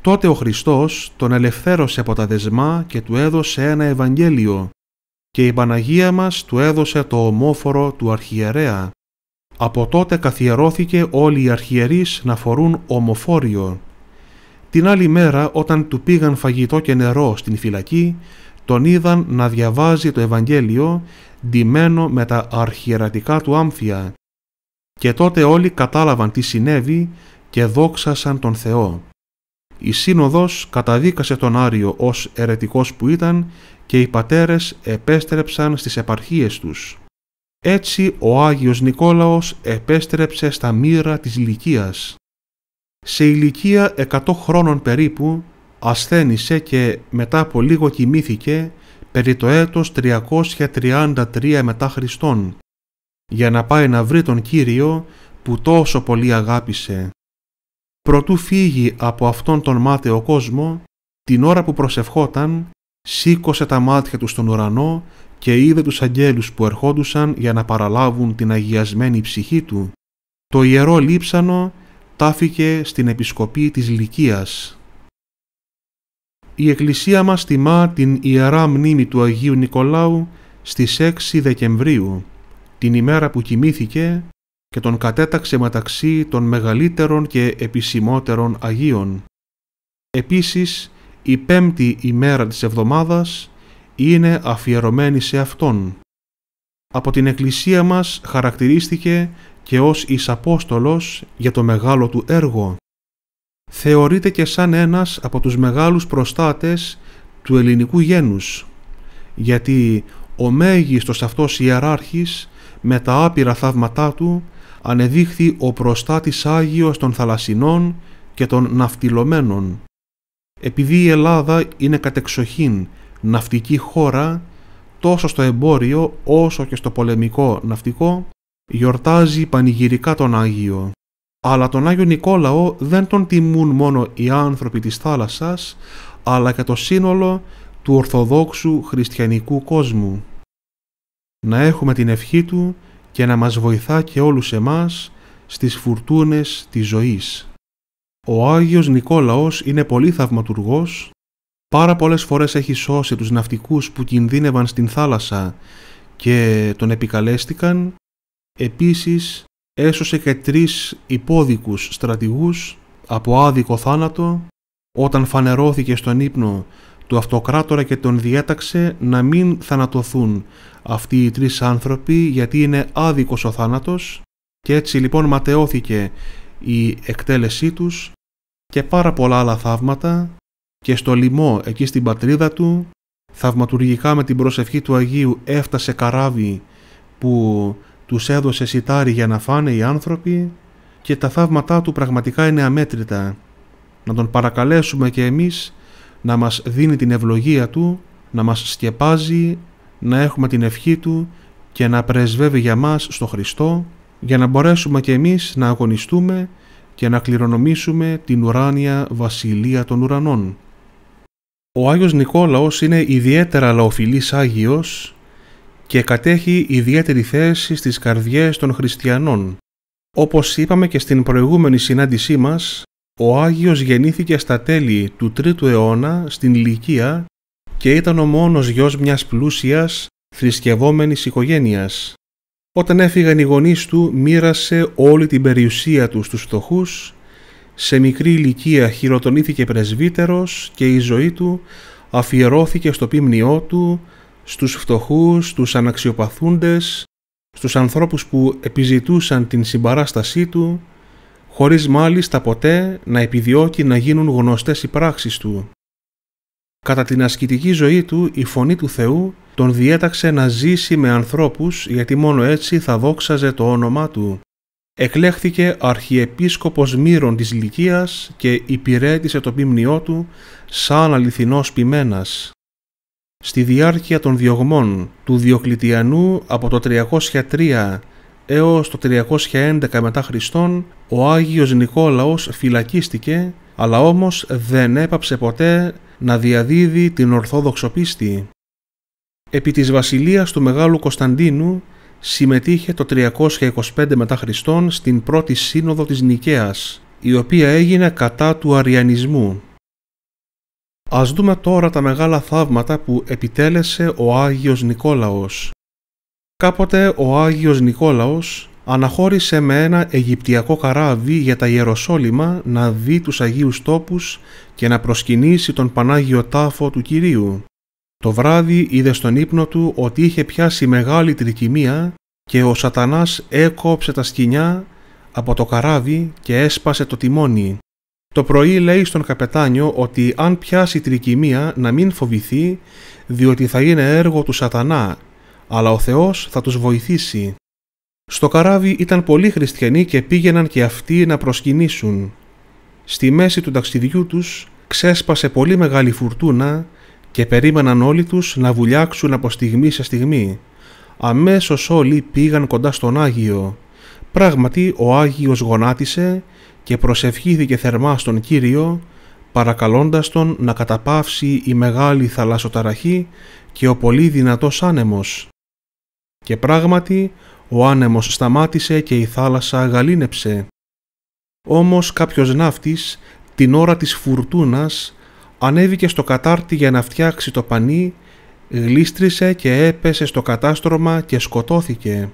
S2: Τότε ο Χριστός τον ελευθέρωσε από τα δεσμά και του έδωσε ένα Ευαγγέλιο και η Παναγία μας του έδωσε το ομόφορο του αρχιερέα από τότε καθιερώθηκε όλοι οι αρχιερείς να φορούν ομοφόριο. Την άλλη μέρα όταν του πήγαν φαγητό και νερό στην φυλακή, τον είδαν να διαβάζει το Ευαγγέλιο ντυμένο με τα αρχιερατικά του άμφια. Και τότε όλοι κατάλαβαν τι συνέβη και δόξασαν τον Θεό. Η Σύνοδος καταδίκασε τον Άριο ως ερετικός που ήταν και οι πατέρες επέστρεψαν στις επαρχίες τους. Έτσι ο Άγιος Νικόλαος επέστρεψε στα μοίρα της ηλικίας. Σε ηλικία 100 χρόνων περίπου ασθένησε και μετά από λίγο κοιμήθηκε περί το έτος 333 μετά Χριστόν για να πάει να βρει τον Κύριο που τόσο πολύ αγάπησε. Προτού φύγει από αυτόν τον μάταιο κόσμο, την ώρα που προσευχόταν, σήκωσε τα μάτια του στον ουρανό και είδε τους αγγέλους που ερχόντουσαν για να παραλάβουν την αγιασμένη ψυχή του, το ιερό λείψανο τάφηκε στην επισκοπή της Λυκίας. Η Εκκλησία μας τιμά την Ιερά Μνήμη του Αγίου Νικολάου στις 6 Δεκεμβρίου, την ημέρα που κοιμήθηκε και τον κατέταξε μεταξύ των μεγαλύτερων και επισημότερων Αγίων. Επίσης, η πέμπτη ημέρα της εβδομάδας είναι αφιερωμένη σε Αυτόν. Από την Εκκλησία μας χαρακτηρίστηκε και ως Ισαπόστολος για το μεγάλο του έργο. Θεωρείται και σαν ένας από τους μεγάλους προστάτες του ελληνικού γένους, γιατί ο μέγιστος αυτός ιεράρχης με τα άπειρα θαύματά του ανεδείχθη ο προστάτης Άγιος των θαλασσινών και των ναυτιλωμένων. Επειδή η Ελλάδα είναι κατεξοχήν ναυτική χώρα τόσο στο εμπόριο όσο και στο πολεμικό ναυτικό γιορτάζει πανηγυρικά τον Άγιο. Αλλά τον Άγιο Νικόλαο δεν τον τιμούν μόνο οι άνθρωποι της θάλασσας, αλλά και το σύνολο του Ορθοδόξου χριστιανικού κόσμου. Να έχουμε την ευχή του και να μας βοηθά και όλους εμάς στις φουρτούνες της ζωής. Ο Άγιος Νικόλαος είναι πολύ θαυματουργός Πάρα πολλές φορές έχει σώσει τους ναυτικούς που κινδύνευαν στην θάλασσα και τον επικαλέστηκαν. Επίσης έσωσε και τρεις υπόδικους στρατηγούς από άδικο θάνατο όταν φανερώθηκε στον ύπνο του αυτοκράτορα και τον διέταξε να μην θανατωθούν αυτοί οι τρεις άνθρωποι γιατί είναι άδικος ο θάνατος και έτσι λοιπόν ματαιώθηκε η εκτέλεσή τους και πάρα πολλά άλλα θαύματα και στο λοιμό εκεί στην πατρίδα του θαυματουργικά με την προσευχή του Αγίου έφτασε καράβι που τους έδωσε σιτάρι για να φάνε οι άνθρωποι και τα θαύματά του πραγματικά είναι αμέτρητα. Να τον παρακαλέσουμε και εμείς να μας δίνει την ευλογία του, να μας σκεπάζει, να έχουμε την ευχή του και να πρεσβεύει για μας στο Χριστό για να μπορέσουμε και εμείς να αγωνιστούμε και να κληρονομήσουμε την ουράνια βασιλεία των ουρανών. Ο Άγιος Νικόλαος είναι ιδιαίτερα λαοφιλής Άγιος και κατέχει ιδιαίτερη θέση στις καρδιές των χριστιανών. Όπως είπαμε και στην προηγούμενη συνάντησή μας, ο Άγιος γεννήθηκε στα τέλη του 3ου αιώνα στην Λυκία και ήταν ο μόνος γιος μιας πλούσιας θρησκευόμενης οικογένειας. Όταν έφυγαν οι γονείς του μοίρασε όλη την περιουσία του στους φτωχούς σε μικρή ηλικία χειροτονήθηκε πρεσβύτερος και η ζωή του αφιερώθηκε στο πίμνιό του, στους φτωχούς, στους αναξιοπαθούντες, στους ανθρώπους που επιζητούσαν την συμπαράστασή του, χωρίς μάλιστα ποτέ να επιδιώκει να γίνουν γνωστές οι πράξεις του. Κατά την ασκητική ζωή του, η φωνή του Θεού τον διέταξε να ζήσει με ανθρώπους γιατί μόνο έτσι θα δόξαζε το όνομά του εκλέχθηκε αρχιεπίσκοπος Μύρων της Λυκίας και υπηρέτησε το πίμνιό του σαν αληθινός ποιμένας. Στη διάρκεια των διωγμών του Διοκλητιανού από το 303 έως το 311 μετά Χριστόν, ο Άγιος Νικόλαος φυλακίστηκε, αλλά όμως δεν έπαψε ποτέ να διαδίδει την Ορθόδοξο πίστη. Επί της βασιλείας του Μεγάλου Κωνσταντίνου συμμετείχε το 325 μετά Χριστόν στην πρώτη σύνοδο της Νικαίας, η οποία έγινε κατά του αριανισμού. Ας δούμε τώρα τα μεγάλα θαύματα που επιτέλεσε ο Άγιος Νικόλαος. Κάποτε ο Άγιος Νικόλαος αναχώρησε με ένα Αιγυπτιακό καράβι για τα Ιεροσόλυμα να δει τους Αγίους Τόπους και να προσκυνήσει τον Πανάγιο Τάφο του Κυρίου. Το βράδυ είδε στον ύπνο του ότι είχε πιάσει μεγάλη τρικυμία και ο σατανάς έκοψε τα σκοινιά από το καράβι και έσπασε το τιμόνι. Το πρωί λέει στον καπετάνιο ότι αν πιάσει τρικυμία να μην φοβηθεί διότι θα είναι έργο του σατανά, αλλά ο Θεός θα τους βοηθήσει. Στο καράβι ήταν πολλοί χριστιανοί και πήγαιναν και αυτοί να προσκυνήσουν. Στη μέση του ταξιδιού τους ξέσπασε πολύ μεγάλη φουρτούνα και περίμεναν όλοι τους να βουλιάξουν από στιγμή σε στιγμή. Αμέσως όλοι πήγαν κοντά στον Άγιο. Πράγματι ο Άγιος γονάτισε και προσευχήθηκε θερμά στον Κύριο, παρακαλώντας τον να καταπαύσει η μεγάλη θαλασσοταραχή και ο πολύ δυνατός άνεμος. Και πράγματι ο άνεμος σταμάτησε και η θάλασσα γαλήνεψε. Όμως κάποιος ναύτης την ώρα της φουρτούνας ανέβηκε στο κατάρτι για να φτιάξει το πανί, Γλίστρισε και έπεσε στο κατάστρωμα και σκοτώθηκε.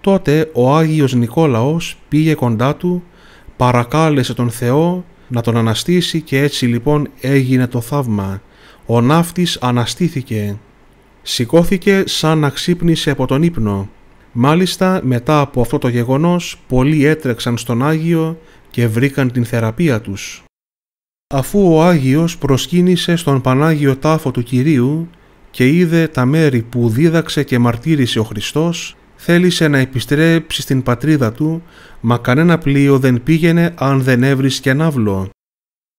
S2: Τότε ο Άγιος Νικόλαος πήγε κοντά του, παρακάλεσε τον Θεό να τον αναστήσει και έτσι λοιπόν έγινε το θαύμα. Ο ναύτης αναστήθηκε. Σηκώθηκε σαν να ξύπνησε από τον ύπνο. Μάλιστα μετά από αυτό το γεγονός πολλοί έτρεξαν στον Άγιο και βρήκαν την θεραπεία τους αφού ο Άγιος προσκύνησε στον Πανάγιο Τάφο του Κυρίου και είδε τα μέρη που δίδαξε και μαρτύρησε ο Χριστός, θέλησε να επιστρέψει στην πατρίδα του, μα κανένα πλοίο δεν πήγαινε αν δεν έβρισκε ναύλο.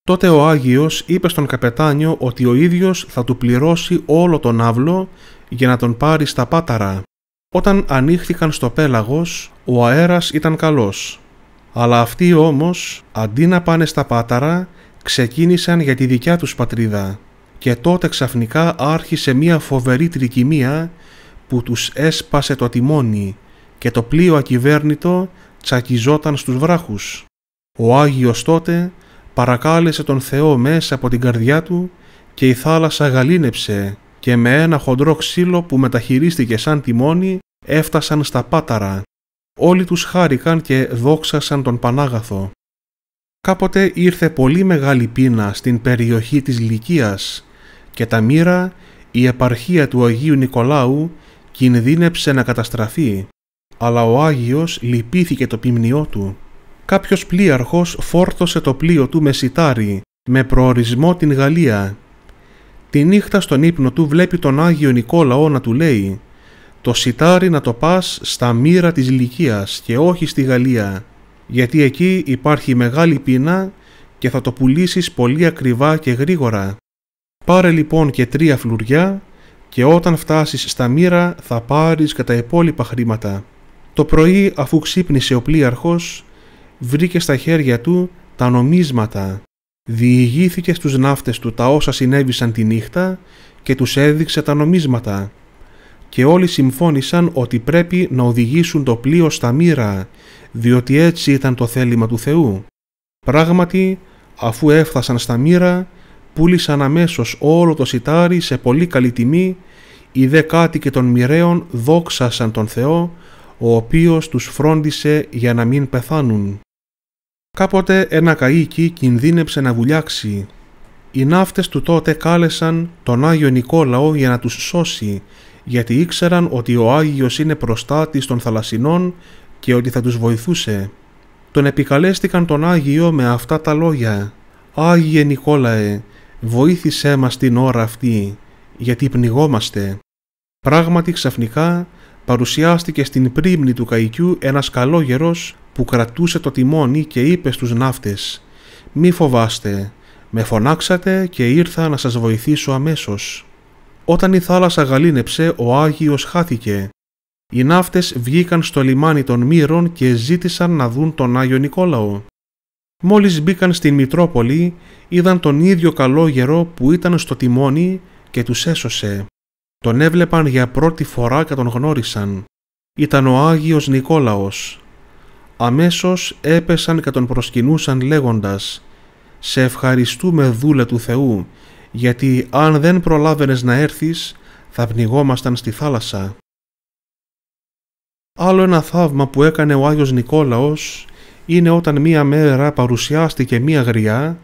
S2: Τότε ο Άγιος είπε στον καπετάνιο ότι ο ίδιος θα του πληρώσει όλο τον ναύλο για να τον πάρει στα πάταρα. Όταν ανοίχθηκαν στο πέλαγος, ο αέρας ήταν καλός. Αλλά αυτοί όμως, αντί να πάνε στα πάταρα, ξεκίνησαν για τη δικιά τους πατρίδα και τότε ξαφνικά άρχισε μία φοβερή τρικυμία που τους έσπασε το τιμόνι και το πλοίο ακυβέρνητο τσακιζόταν στους βράχους. Ο Άγιος τότε παρακάλεσε τον Θεό μέσα από την καρδιά του και η θάλασσα γαλήνεψε και με ένα χοντρό ξύλο που μεταχειρίστηκε σαν τιμόνι έφτασαν στα πάταρα. Όλοι τους χάρηκαν και δόξασαν τον Πανάγαθο. Κάποτε ήρθε πολύ μεγάλη πείνα στην περιοχή της Λυκίας και τα μοίρα, η επαρχία του Αγίου Νικολάου κινδύνεψε να καταστραφεί, αλλά ο Άγιος λυπήθηκε το ποιμνιό του. Κάποιος πλοίαρχος φόρτωσε το πλοίο του με σιτάρι, με προορισμό την Γαλλία. Τη νύχτα στον ύπνο του βλέπει τον Άγιο Νικόλαο να του λέει «Το σιτάρι να το πας στα μοίρα της Λυκίας και όχι στη Γαλλία» γιατί εκεί υπάρχει μεγάλη πείνα και θα το πουλήσεις πολύ ακριβά και γρήγορα. Πάρε λοιπόν και τρία φλουριά και όταν φτάσεις στα μοίρα θα πάρεις και τα υπόλοιπα χρήματα. Το πρωί αφού ξύπνησε ο πλοίαρχος, βρήκε στα χέρια του τα νομίσματα. Διηγήθηκε στους ναύτες του τα όσα συνέβησαν τη νύχτα και τους έδειξε τα νομίσματα. Και όλοι συμφώνησαν ότι πρέπει να οδηγήσουν το πλοίο στα μοίρα διότι έτσι ήταν το θέλημα του Θεού. Πράγματι, αφού έφτασαν στα μοίρα, πούλησαν αμέσως όλο το σιτάρι σε πολύ καλή τιμή, οι δε κάτοικοι των μοιραίων δόξασαν τον Θεό, ο οποίος τους φρόντισε για να μην πεθάνουν. Κάποτε ένα καΐκι κινδύνεψε να βουλιάξει. Οι ναύτες του τότε κάλεσαν τον Άγιο Νικόλαο για να τους σώσει, γιατί ήξεραν ότι ο Άγιος είναι προστάτης των θαλασσινών και ότι θα τους βοηθούσε. Τον επικαλέστηκαν τον Άγιο με αυτά τα λόγια «Άγιε Νικόλαε, βοήθησέ μας την ώρα αυτή, γιατί πνιγόμαστε». Πράγματι ξαφνικά παρουσιάστηκε στην πρίμνη του καϊκιού ένας καλόγερος που κρατούσε το τιμόνι και είπε στους ναύτες «Μη φοβάστε, με φωνάξατε και ήρθα να σας βοηθήσω αμέσως». Όταν η θάλασσα γαλήνεψε, ο Άγιος χάθηκε οι ναύτες βγήκαν στο λιμάνι των Μύρων και ζήτησαν να δουν τον Άγιο Νικόλαο. Μόλις μπήκαν στην Μητρόπολη, είδαν τον ίδιο καλό γερό που ήταν στο τιμόνι και τους έσωσε. Τον έβλεπαν για πρώτη φορά και τον γνώρισαν. Ήταν ο Άγιος Νικόλαος. Αμέσως έπεσαν και τον προσκυνούσαν λέγοντας «Σε ευχαριστούμε δούλε του Θεού, γιατί αν δεν προλάβαινες να έρθεις, θα πνιγόμασταν στη θάλασσα». Άλλο ένα θαύμα που έκανε ο Άγιος Νικόλαος είναι όταν μία μέρα παρουσιάστηκε μία γριά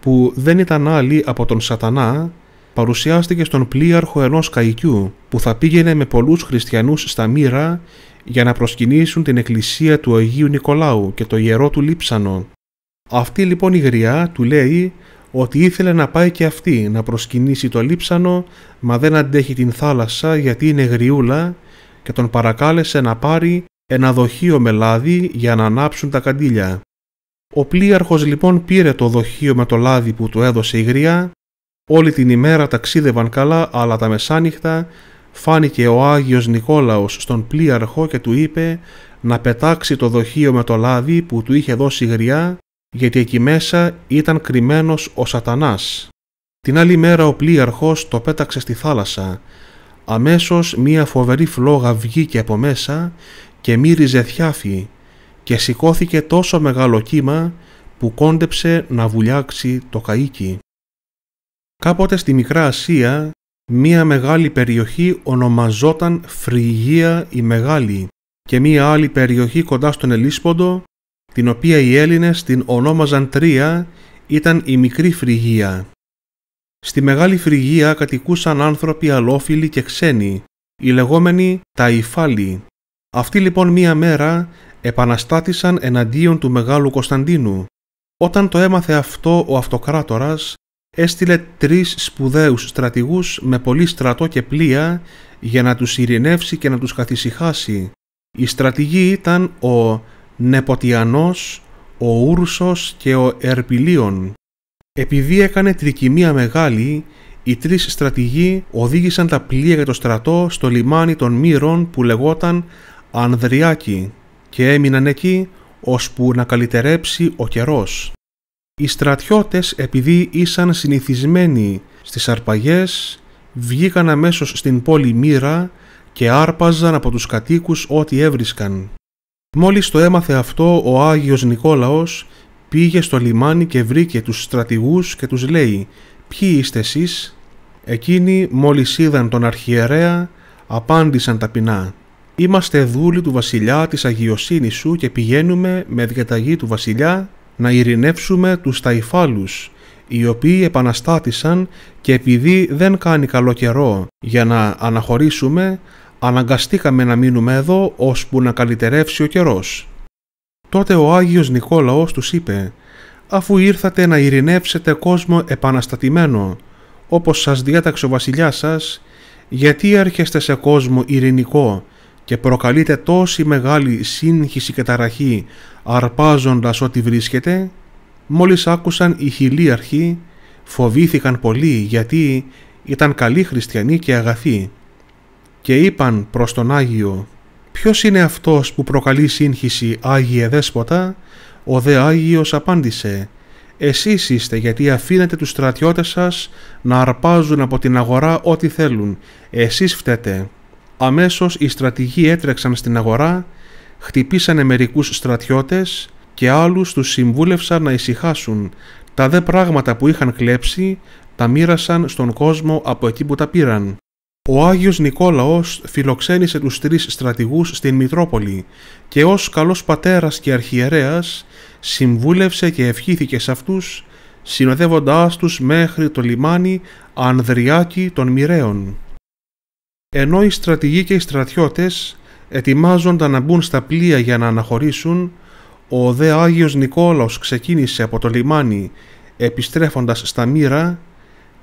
S2: που δεν ήταν άλλη από τον σατανά παρουσιάστηκε στον πλοίαρχο ενός καϊκιού που θα πήγαινε με πολλούς χριστιανούς στα μοίρα για να προσκυνήσουν την εκκλησία του Αγίου Νικολάου και το ιερό του Λείψανο. Αυτή λοιπόν η γριά του λέει ότι ήθελε να πάει και αυτή να προσκυνήσει το Λείψανο μα δεν αντέχει την θάλασσα γιατί είναι γριούλα και τον παρακάλεσε να πάρει ένα δοχείο με λάδι για να ανάψουν τα καντήλια. Ο πλοίαρχος λοιπόν πήρε το δοχείο με το λάδι που του έδωσε η γρία, όλη την ημέρα ταξίδευαν καλά αλλά τα μεσάνυχτα φάνηκε ο Άγιος Νικόλαος στον πλοίαρχο και του είπε να πετάξει το δοχείο με το λάδι που του είχε δώσει η γριά γιατί εκεί μέσα ήταν κρυμμένος ο σατανάς. Την άλλη μέρα ο πλοίαρχος το πέταξε στη θάλασσα Αμέσως μία φοβερή φλόγα βγήκε από μέσα και μύριζε θιάφι και σηκώθηκε τόσο μεγάλο κύμα που κόντεψε να βουλιάξει το καΐκι. Κάποτε στη Μικρά Ασία μία μεγάλη περιοχή ονομαζόταν Φρυγία η Μεγάλη και μία άλλη περιοχή κοντά στον Ελίσποντο την οποία οι Έλληνες την ονόμαζαν Τρία ήταν η Μικρή Φρυγία. Στη Μεγάλη Φρυγία κατοικούσαν άνθρωποι αλόφιλοι και ξένοι, οι λεγόμενοι Ταϊφάλοι. Αυτοί λοιπόν μία μέρα επαναστάτησαν εναντίον του Μεγάλου Κωνσταντίνου. Όταν το έμαθε αυτό ο αυτοκράτορας, έστειλε τρεις σπουδαίους στρατηγούς με πολύ στρατό και πλοία για να τους ειρηνεύσει και να τους καθησυχάσει. Οι στρατηγοί ήταν ο Νεποτιανός, ο Ούρσος και ο Ερπιλίων. Επειδή έκανε τρικυμία μεγάλη, οι τρεις στρατηγοί οδήγησαν τα πλοία για το στρατό στο λιμάνι των Μύρων που λεγόταν Ανδριάκη και έμειναν εκεί ώσπου να καλυτερέψει ο καιρός. Οι στρατιώτες επειδή ήσαν συνηθισμένοι στις αρπαγές βγήκαν αμέσως στην πόλη Μύρα και άρπαζαν από τους κατοίκους ό,τι έβρισκαν. Μόλις το έμαθε αυτό ο Άγιος Νικόλαος πήγε στο λιμάνι και βρήκε τους στρατηγούς και τους λέει «Ποιοι είστε εσείς» Εκείνοι μόλις είδαν τον αρχιερέα απάντησαν ταπεινά «Είμαστε δούλοι του βασιλιά της αγιοσύνης σου και πηγαίνουμε με διαταγή του βασιλιά να ειρηνεύσουμε τους ταϊφάλους οι οποίοι επαναστάτησαν και επειδή δεν κάνει καλό καιρό για να αναχωρήσουμε αναγκαστήκαμε να μείνουμε εδώ ώσπου να καλυτερεύσει ο καιρός. Τότε ο Άγιος Νικόλαος τους είπε «Αφού ήρθατε να ειρηνεύσετε κόσμο επαναστατημένο, όπως σας διέταξε ο βασιλιάς σας, γιατί έρχεστε σε κόσμο ειρηνικό και προκαλείτε τόση μεγάλη σύγχυση και ταραχή αρπάζοντας ό,τι βρίσκεται» Μόλις άκουσαν οι χιλίαρχοι, φοβήθηκαν πολύ γιατί ήταν καλοί χριστιανοί και αγαθοί και είπαν προς τον Άγιο «Ποιος είναι αυτός που προκαλεί σύγχυση, Άγιε Δέσποτα» Ο δε Άγιος απάντησε «Εσείς είστε γιατί αφήνετε τους στρατιώτες σας να αρπάζουν από την αγορά ό,τι θέλουν. Εσείς φταίτε». Αμέσως οι στρατηγοί έτρεξαν στην αγορά, χτυπήσανε μερικούς στρατιώτες και άλλους τους συμβούλευσαν να ησυχάσουν. Τα δε πράγματα που είχαν κλέψει τα μοίρασαν στον κόσμο από εκεί που τα πήραν. Ο Άγιος Νικόλαος φιλοξένησε τους τρεις στρατηγούς στην Μητρόπολη και ως καλός πατέρας και αρχιερέας συμβούλευσε και ευχήθηκε σε αυτούς συνοδεύοντάς τους μέχρι το λιμάνι Ανδριάκη των Μοιραίων. Ενώ οι στρατηγοί και οι στρατιώτες ετοιμάζονταν να μπουν στα πλοία για να αναχωρήσουν, ο δε Άγιος Νικόλαος ξεκίνησε από το λιμάνι επιστρέφοντας στα μοίρα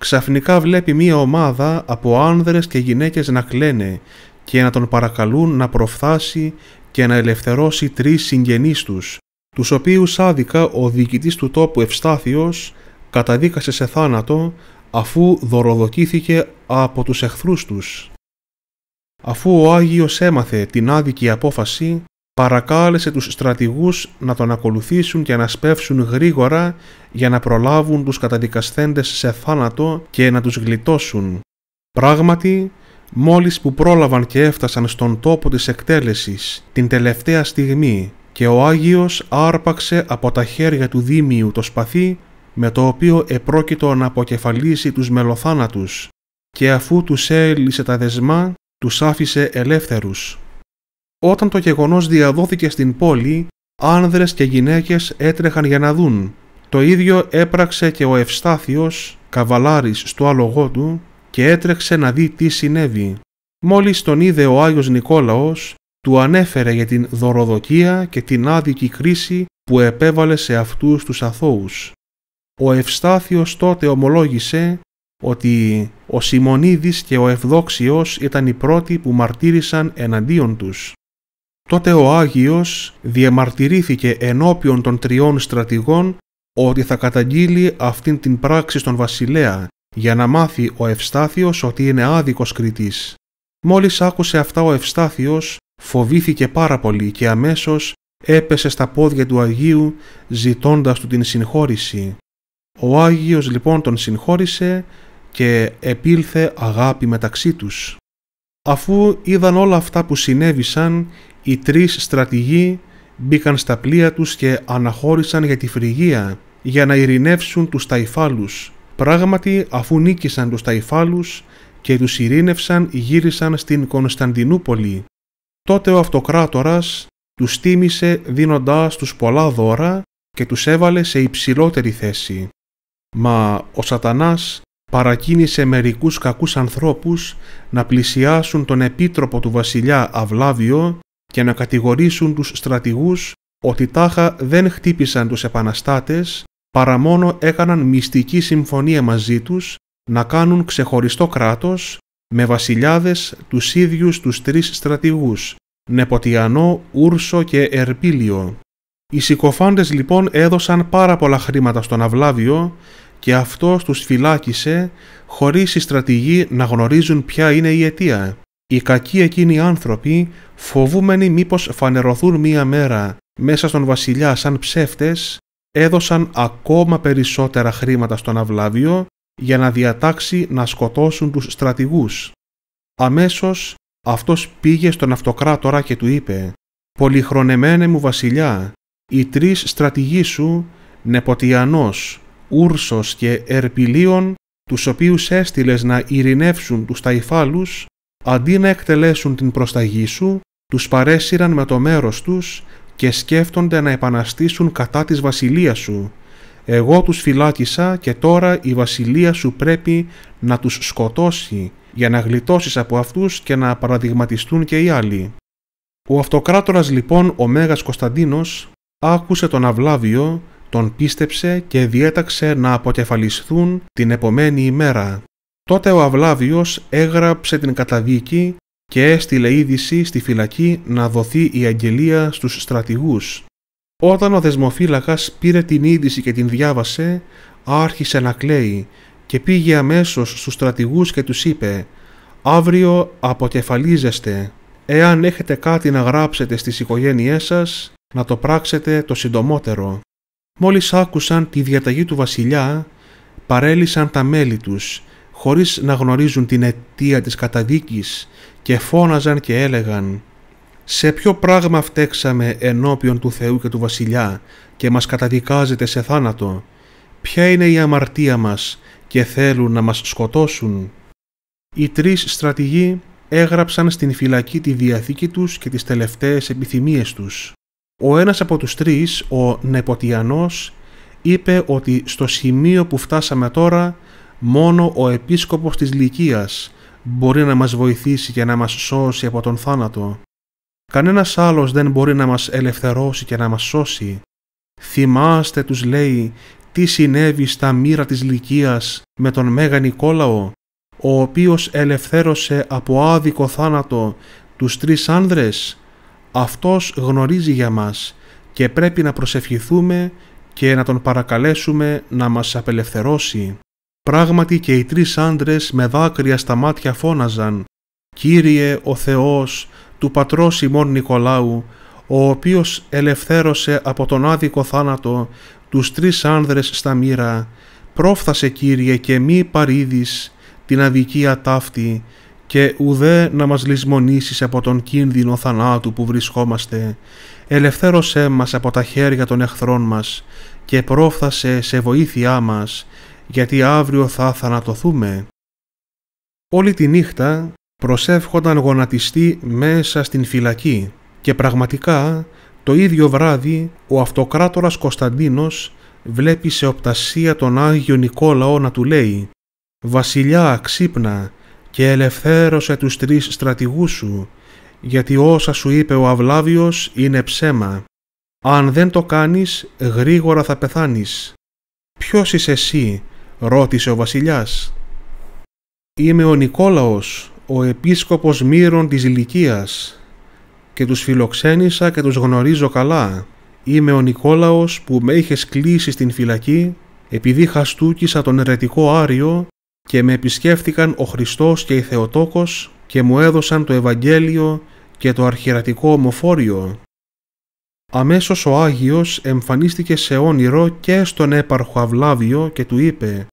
S2: ξαφνικά βλέπει μία ομάδα από άνδρες και γυναίκες να κλαίνε και να τον παρακαλούν να προφθάσει και να ελευθερώσει τρεις συγγενείς τους, τους οποίους άδικα ο διοικητής του τόπου Ευστάθιος καταδίκασε σε θάνατο αφού δωροδοκήθηκε από τους εχθρούς τους. Αφού ο Άγιος έμαθε την άδικη απόφαση, παρακάλεσε τους στρατηγούς να τον ακολουθήσουν και να σπεύσουν γρήγορα για να προλάβουν τους καταδικασθέντες σε θάνατο και να τους γλιτώσουν. Πράγματι, μόλις που πρόλαβαν και έφτασαν στον τόπο της εκτέλεσης, την τελευταία στιγμή, και ο Άγιος άρπαξε από τα χέρια του Δήμιου το σπαθί με το οποίο επρόκειτο να αποκεφαλίσει τους μελοθάνατους και αφού τους έλυσε τα δεσμά, τους άφησε ελεύθερους. Όταν το γεγονός διαδόθηκε στην πόλη, άνδρες και γυναίκες έτρεχαν για να δουν. Το ίδιο έπραξε και ο Ευστάθιος, καβαλάρης στο άλογό του, και έτρεξε να δει τι συνέβη. Μόλις τον είδε ο Άγιος Νικόλαος, του ανέφερε για την δωροδοκία και την άδικη κρίση που επέβαλε σε αυτούς τους αθώους. Ο Ευστάθιος τότε ομολόγησε ότι ο Σιμωνίδης και ο Ευδόξιος ήταν οι πρώτοι που μαρτύρησαν εναντίον τους. Τότε ο Άγιος διαμαρτυρήθηκε ενώπιον των τριών στρατηγών ότι θα καταγγείλει αυτήν την πράξη στον βασιλέα για να μάθει ο Ευστάθιος ότι είναι άδικος κριτής. Μόλις άκουσε αυτά ο Ευστάθιος φοβήθηκε πάρα πολύ και αμέσως έπεσε στα πόδια του Αγίου ζητώντας του την συγχώρηση. Ο Άγιος λοιπόν τον συγχώρησε και επήλθε αγάπη μεταξύ τους. Αφού είδαν όλα αυτά που συνέβησαν, οι τρεις στρατηγοί μπήκαν στα πλοία τους και αναχώρησαν για τη Φρυγία για να ειρηνεύσουν τους Ταϊφάλους. Πράγματι, αφού νίκησαν τους Ταϊφάλους και τους ειρήνευσαν, γύρισαν στην Κωνσταντινούπολη. Τότε ο αυτοκράτορας τους τίμησε δίνοντάς τους πολλά δώρα και τους έβαλε σε υψηλότερη θέση. Μα ο σατανάς παρακίνησε μερικούς κακούς ανθρώπους να πλησιάσουν τον επίτροπο του βασιλιά Αυλάβιο και να κατηγορήσουν τους στρατηγούς ότι τάχα δεν χτύπησαν τους επαναστάτες παρά μόνο έκαναν μυστική συμφωνία μαζί τους να κάνουν ξεχωριστό κράτος με βασιλιάδες τους ίδιους τους τρεις στρατηγούς, Νεποτιανό, Ούρσο και Ερπίλιο. Οι συκοφάντες λοιπόν έδωσαν πάρα πολλά χρήματα στον Αυλάβιο και αυτός τους φυλάκισε χωρίς οι στρατηγοί να γνωρίζουν ποια είναι η αιτία. Οι κακοί εκείνοι άνθρωποι φοβούμενοι μήπως φανερωθούν μία μέρα μέσα στον βασιλιά σαν ψεύτες έδωσαν ακόμα περισσότερα χρήματα στον αυλάβιο για να διατάξει να σκοτώσουν τους στρατηγούς. Αμέσως αυτός πήγε στον αυτοκράτορα και του είπε «Πολυχρονεμένε μου βασιλιά, οι τρεις στρατηγοί σου, Νεποτιανός, Ούρσος και Ερπιλίων, τους οποίους έστειλες να ειρηνεύσουν τους ταϊφάλους, αντί να εκτελέσουν την προσταγή σου, τους παρέσυραν με το μέρος τους και σκέφτονται να επαναστήσουν κατά της βασιλείας σου. Εγώ τους φυλάκισα και τώρα η βασιλεία σου πρέπει να τους σκοτώσει για να γλιτώσεις από αυτούς και να παραδειγματιστούν και οι άλλοι. Ο αυτοκράτορας λοιπόν ο Μέγας Κωνσταντίνος άκουσε τον Αυλάβιο τον πίστεψε και διέταξε να αποκεφαλισθούν την επομένη ημέρα. Τότε ο Αυλάβιος έγραψε την καταδίκη και έστειλε είδηση στη φυλακή να δοθεί η αγγελία στους στρατηγούς. Όταν ο δεσμοφύλακας πήρε την είδηση και την διάβασε, άρχισε να κλαίει και πήγε αμέσως στους στρατηγούς και τους είπε «Αύριο αποκεφαλίζεστε. Εάν έχετε κάτι να γράψετε στις οικογένειές σας, να το πράξετε το συντομότερο». Μόλις άκουσαν τη διαταγή του βασιλιά, παρέλυσαν τα μέλη τους, χωρίς να γνωρίζουν την αιτία της καταδίκης και φώναζαν και έλεγαν «Σε ποιο πράγμα φταίξαμε ενώπιον του Θεού και του βασιλιά και μας καταδικάζεται σε θάνατο» ποια είναι η αμαρτία μας και θέλουν να μας σκοτώσουν. Οι τρεις στρατηγοί έγραψαν στην φυλακή τη διαθήκη τους και τις τελευταίες επιθυμίες τους. Ο ένας από τους τρεις, ο Νεποτιανός, είπε ότι στο σημείο που φτάσαμε τώρα μόνο ο επίσκοπος της Λυκίας μπορεί να μας βοηθήσει και να μας σώσει από τον θάνατο. Κανένας άλλος δεν μπορεί να μας ελευθερώσει και να μας σώσει. Θυμάστε, τους λέει, τι συνέβη στα μοίρα της Λυκίας με τον Μέγα Νικόλαο, ο οποίος ελευθέρωσε από άδικο θάνατο τους τρεις άνδρες αυτός γνωρίζει για μας και πρέπει να προσευχηθούμε και να τον παρακαλέσουμε να μας απελευθερώσει. Πράγματι και οι τρεις άντρες με δάκρυα στα μάτια φώναζαν «Κύριε ο Θεός του πατρός ημών Νικολάου, ο οποίος ελευθέρωσε από τον άδικο θάνατο τους τρεις άνδρες στα μοίρα, πρόφθασε Κύριε και μη παρίδεις την αδικία ταύτη και ουδέ να μας λησμονήσεις από τον κίνδυνο θανάτου που βρισκόμαστε. Ελευθέρωσέ μας από τα χέρια των εχθρών μας και πρόφθασε σε βοήθειά μας, γιατί αύριο θα θανατοθούμε. Όλη τη νύχτα προσεύχονταν γονατιστή μέσα στην φυλακή και πραγματικά το ίδιο βράδυ ο αυτοκράτορας Κωνσταντίνος βλέπει σε οπτασία τον Άγιο Νικόλαο να του λέει «Βασιλιά, ξύπνα, και ελευθέρωσε τους τρεις στρατηγούς σου, γιατί όσα σου είπε ο Αυλάβιος είναι ψέμα. Αν δεν το κάνεις, γρήγορα θα πεθάνεις. «Ποιος είσαι εσύ» ρώτησε ο βασιλιάς. «Είμαι ο Νικόλαος, ο επίσκοπος Μύρων της Λυκίας και τους φιλοξένησα και τους γνωρίζω καλά. Είμαι ο Νικόλαος που με είχες κλείσει στην φυλακή επειδή χαστούκησα τον ερετικό Άριο και με επισκέφτηκαν ο Χριστός και η Θεοτόκος και μου έδωσαν το Ευαγγέλιο και το αρχιερατικό ομοφόριο. Αμέσως ο Άγιος εμφανίστηκε σε όνειρο και στον έπαρχο Αυλάβιο και του είπε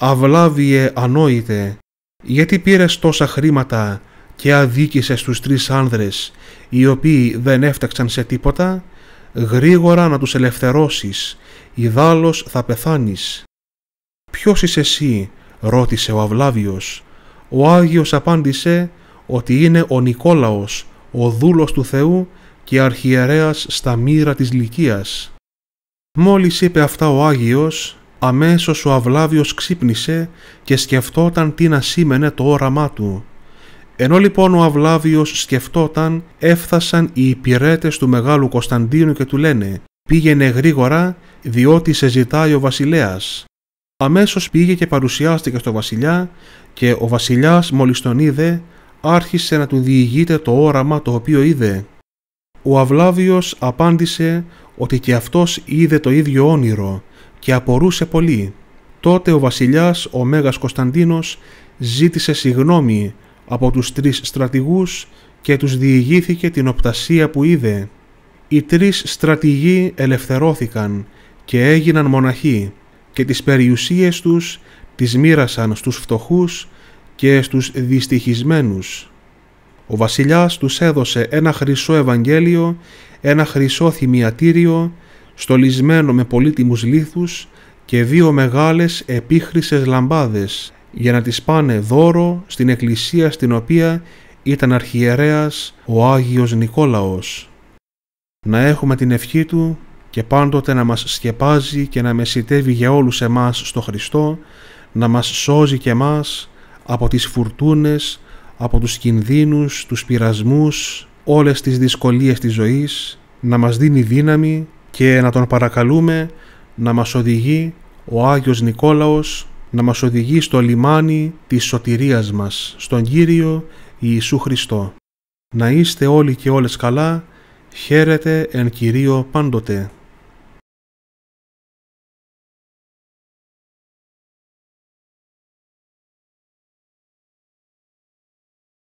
S2: «Αυλάβιε ανόητε, γιατί πήρες τόσα χρήματα και αδίκησες τους τρεις άνδρες, οι οποίοι δεν έφταξαν σε τίποτα, γρήγορα να τους ελευθερώσεις, ιδάλλως θα πεθάνεις. Ποιος είσαι εσύ ρώτησε ο Αυλάβιος. Ο Άγιος απάντησε ότι είναι ο Νικόλαος, ο δούλος του Θεού και αρχιερέας στα μοίρα της Λυκίας. Μόλις είπε αυτά ο Άγιος, αμέσως ο Αυλάβιος ξύπνησε και σκεφτόταν τι να σήμαινε το όραμά του. Ενώ λοιπόν ο Αυλάβιος σκεφτόταν, έφτασαν οι υπηρέτες του Μεγάλου Κωνσταντίνου και του λένε «Πήγαινε γρήγορα, διότι σε ζητάει ο βασιλέας». Αμέσως πήγε και παρουσιάστηκε στο βασιλιά και ο Βασιλιάς, μόλις τον είδε άρχισε να του διηγείται το όραμα το οποίο είδε. Ο Αβλάβιος απάντησε ότι και αυτός είδε το ίδιο όνειρο και απορούσε πολύ. Τότε ο Βασιλιάς, ο Μέγας Κωνσταντίνος, ζήτησε συγγνώμη από τους τρεις στρατηγούς και τους διηγήθηκε την οπτασία που είδε. Οι τρεις στρατηγοί ελευθερώθηκαν και έγιναν μοναχοί και τις περιουσίες τους τις μοίρασαν στους φτωχούς και στους δυστυχισμένους. Ο βασιλιάς τους έδωσε ένα χρυσό Ευαγγέλιο, ένα χρυσό θυμιατήριο, στολισμένο με πολύτιμους λίθους και δύο μεγάλες επίχρυσες λαμπάδες για να τις πάνε δώρο στην εκκλησία στην οποία ήταν αρχιερέας ο Άγιος Νικόλαος. Να έχουμε την ευχή του και πάντοτε να μας σκεπάζει και να μεσητεύει για όλους εμάς στο Χριστό, να μας σώζει και εμάς από τις φουρτούνες, από τους κινδύνους, τους πειρασμούς, όλες τις δυσκολίες της ζωής, να μας δίνει δύναμη και να τον παρακαλούμε να μας οδηγεί ο Άγιος Νικόλαος να μας οδηγεί στο λιμάνι της σωτηρίας μας, στον Κύριο Ιησού Χριστό. Να είστε όλοι και όλες καλά, χαίρετε εν Κυρίω πάντοτε.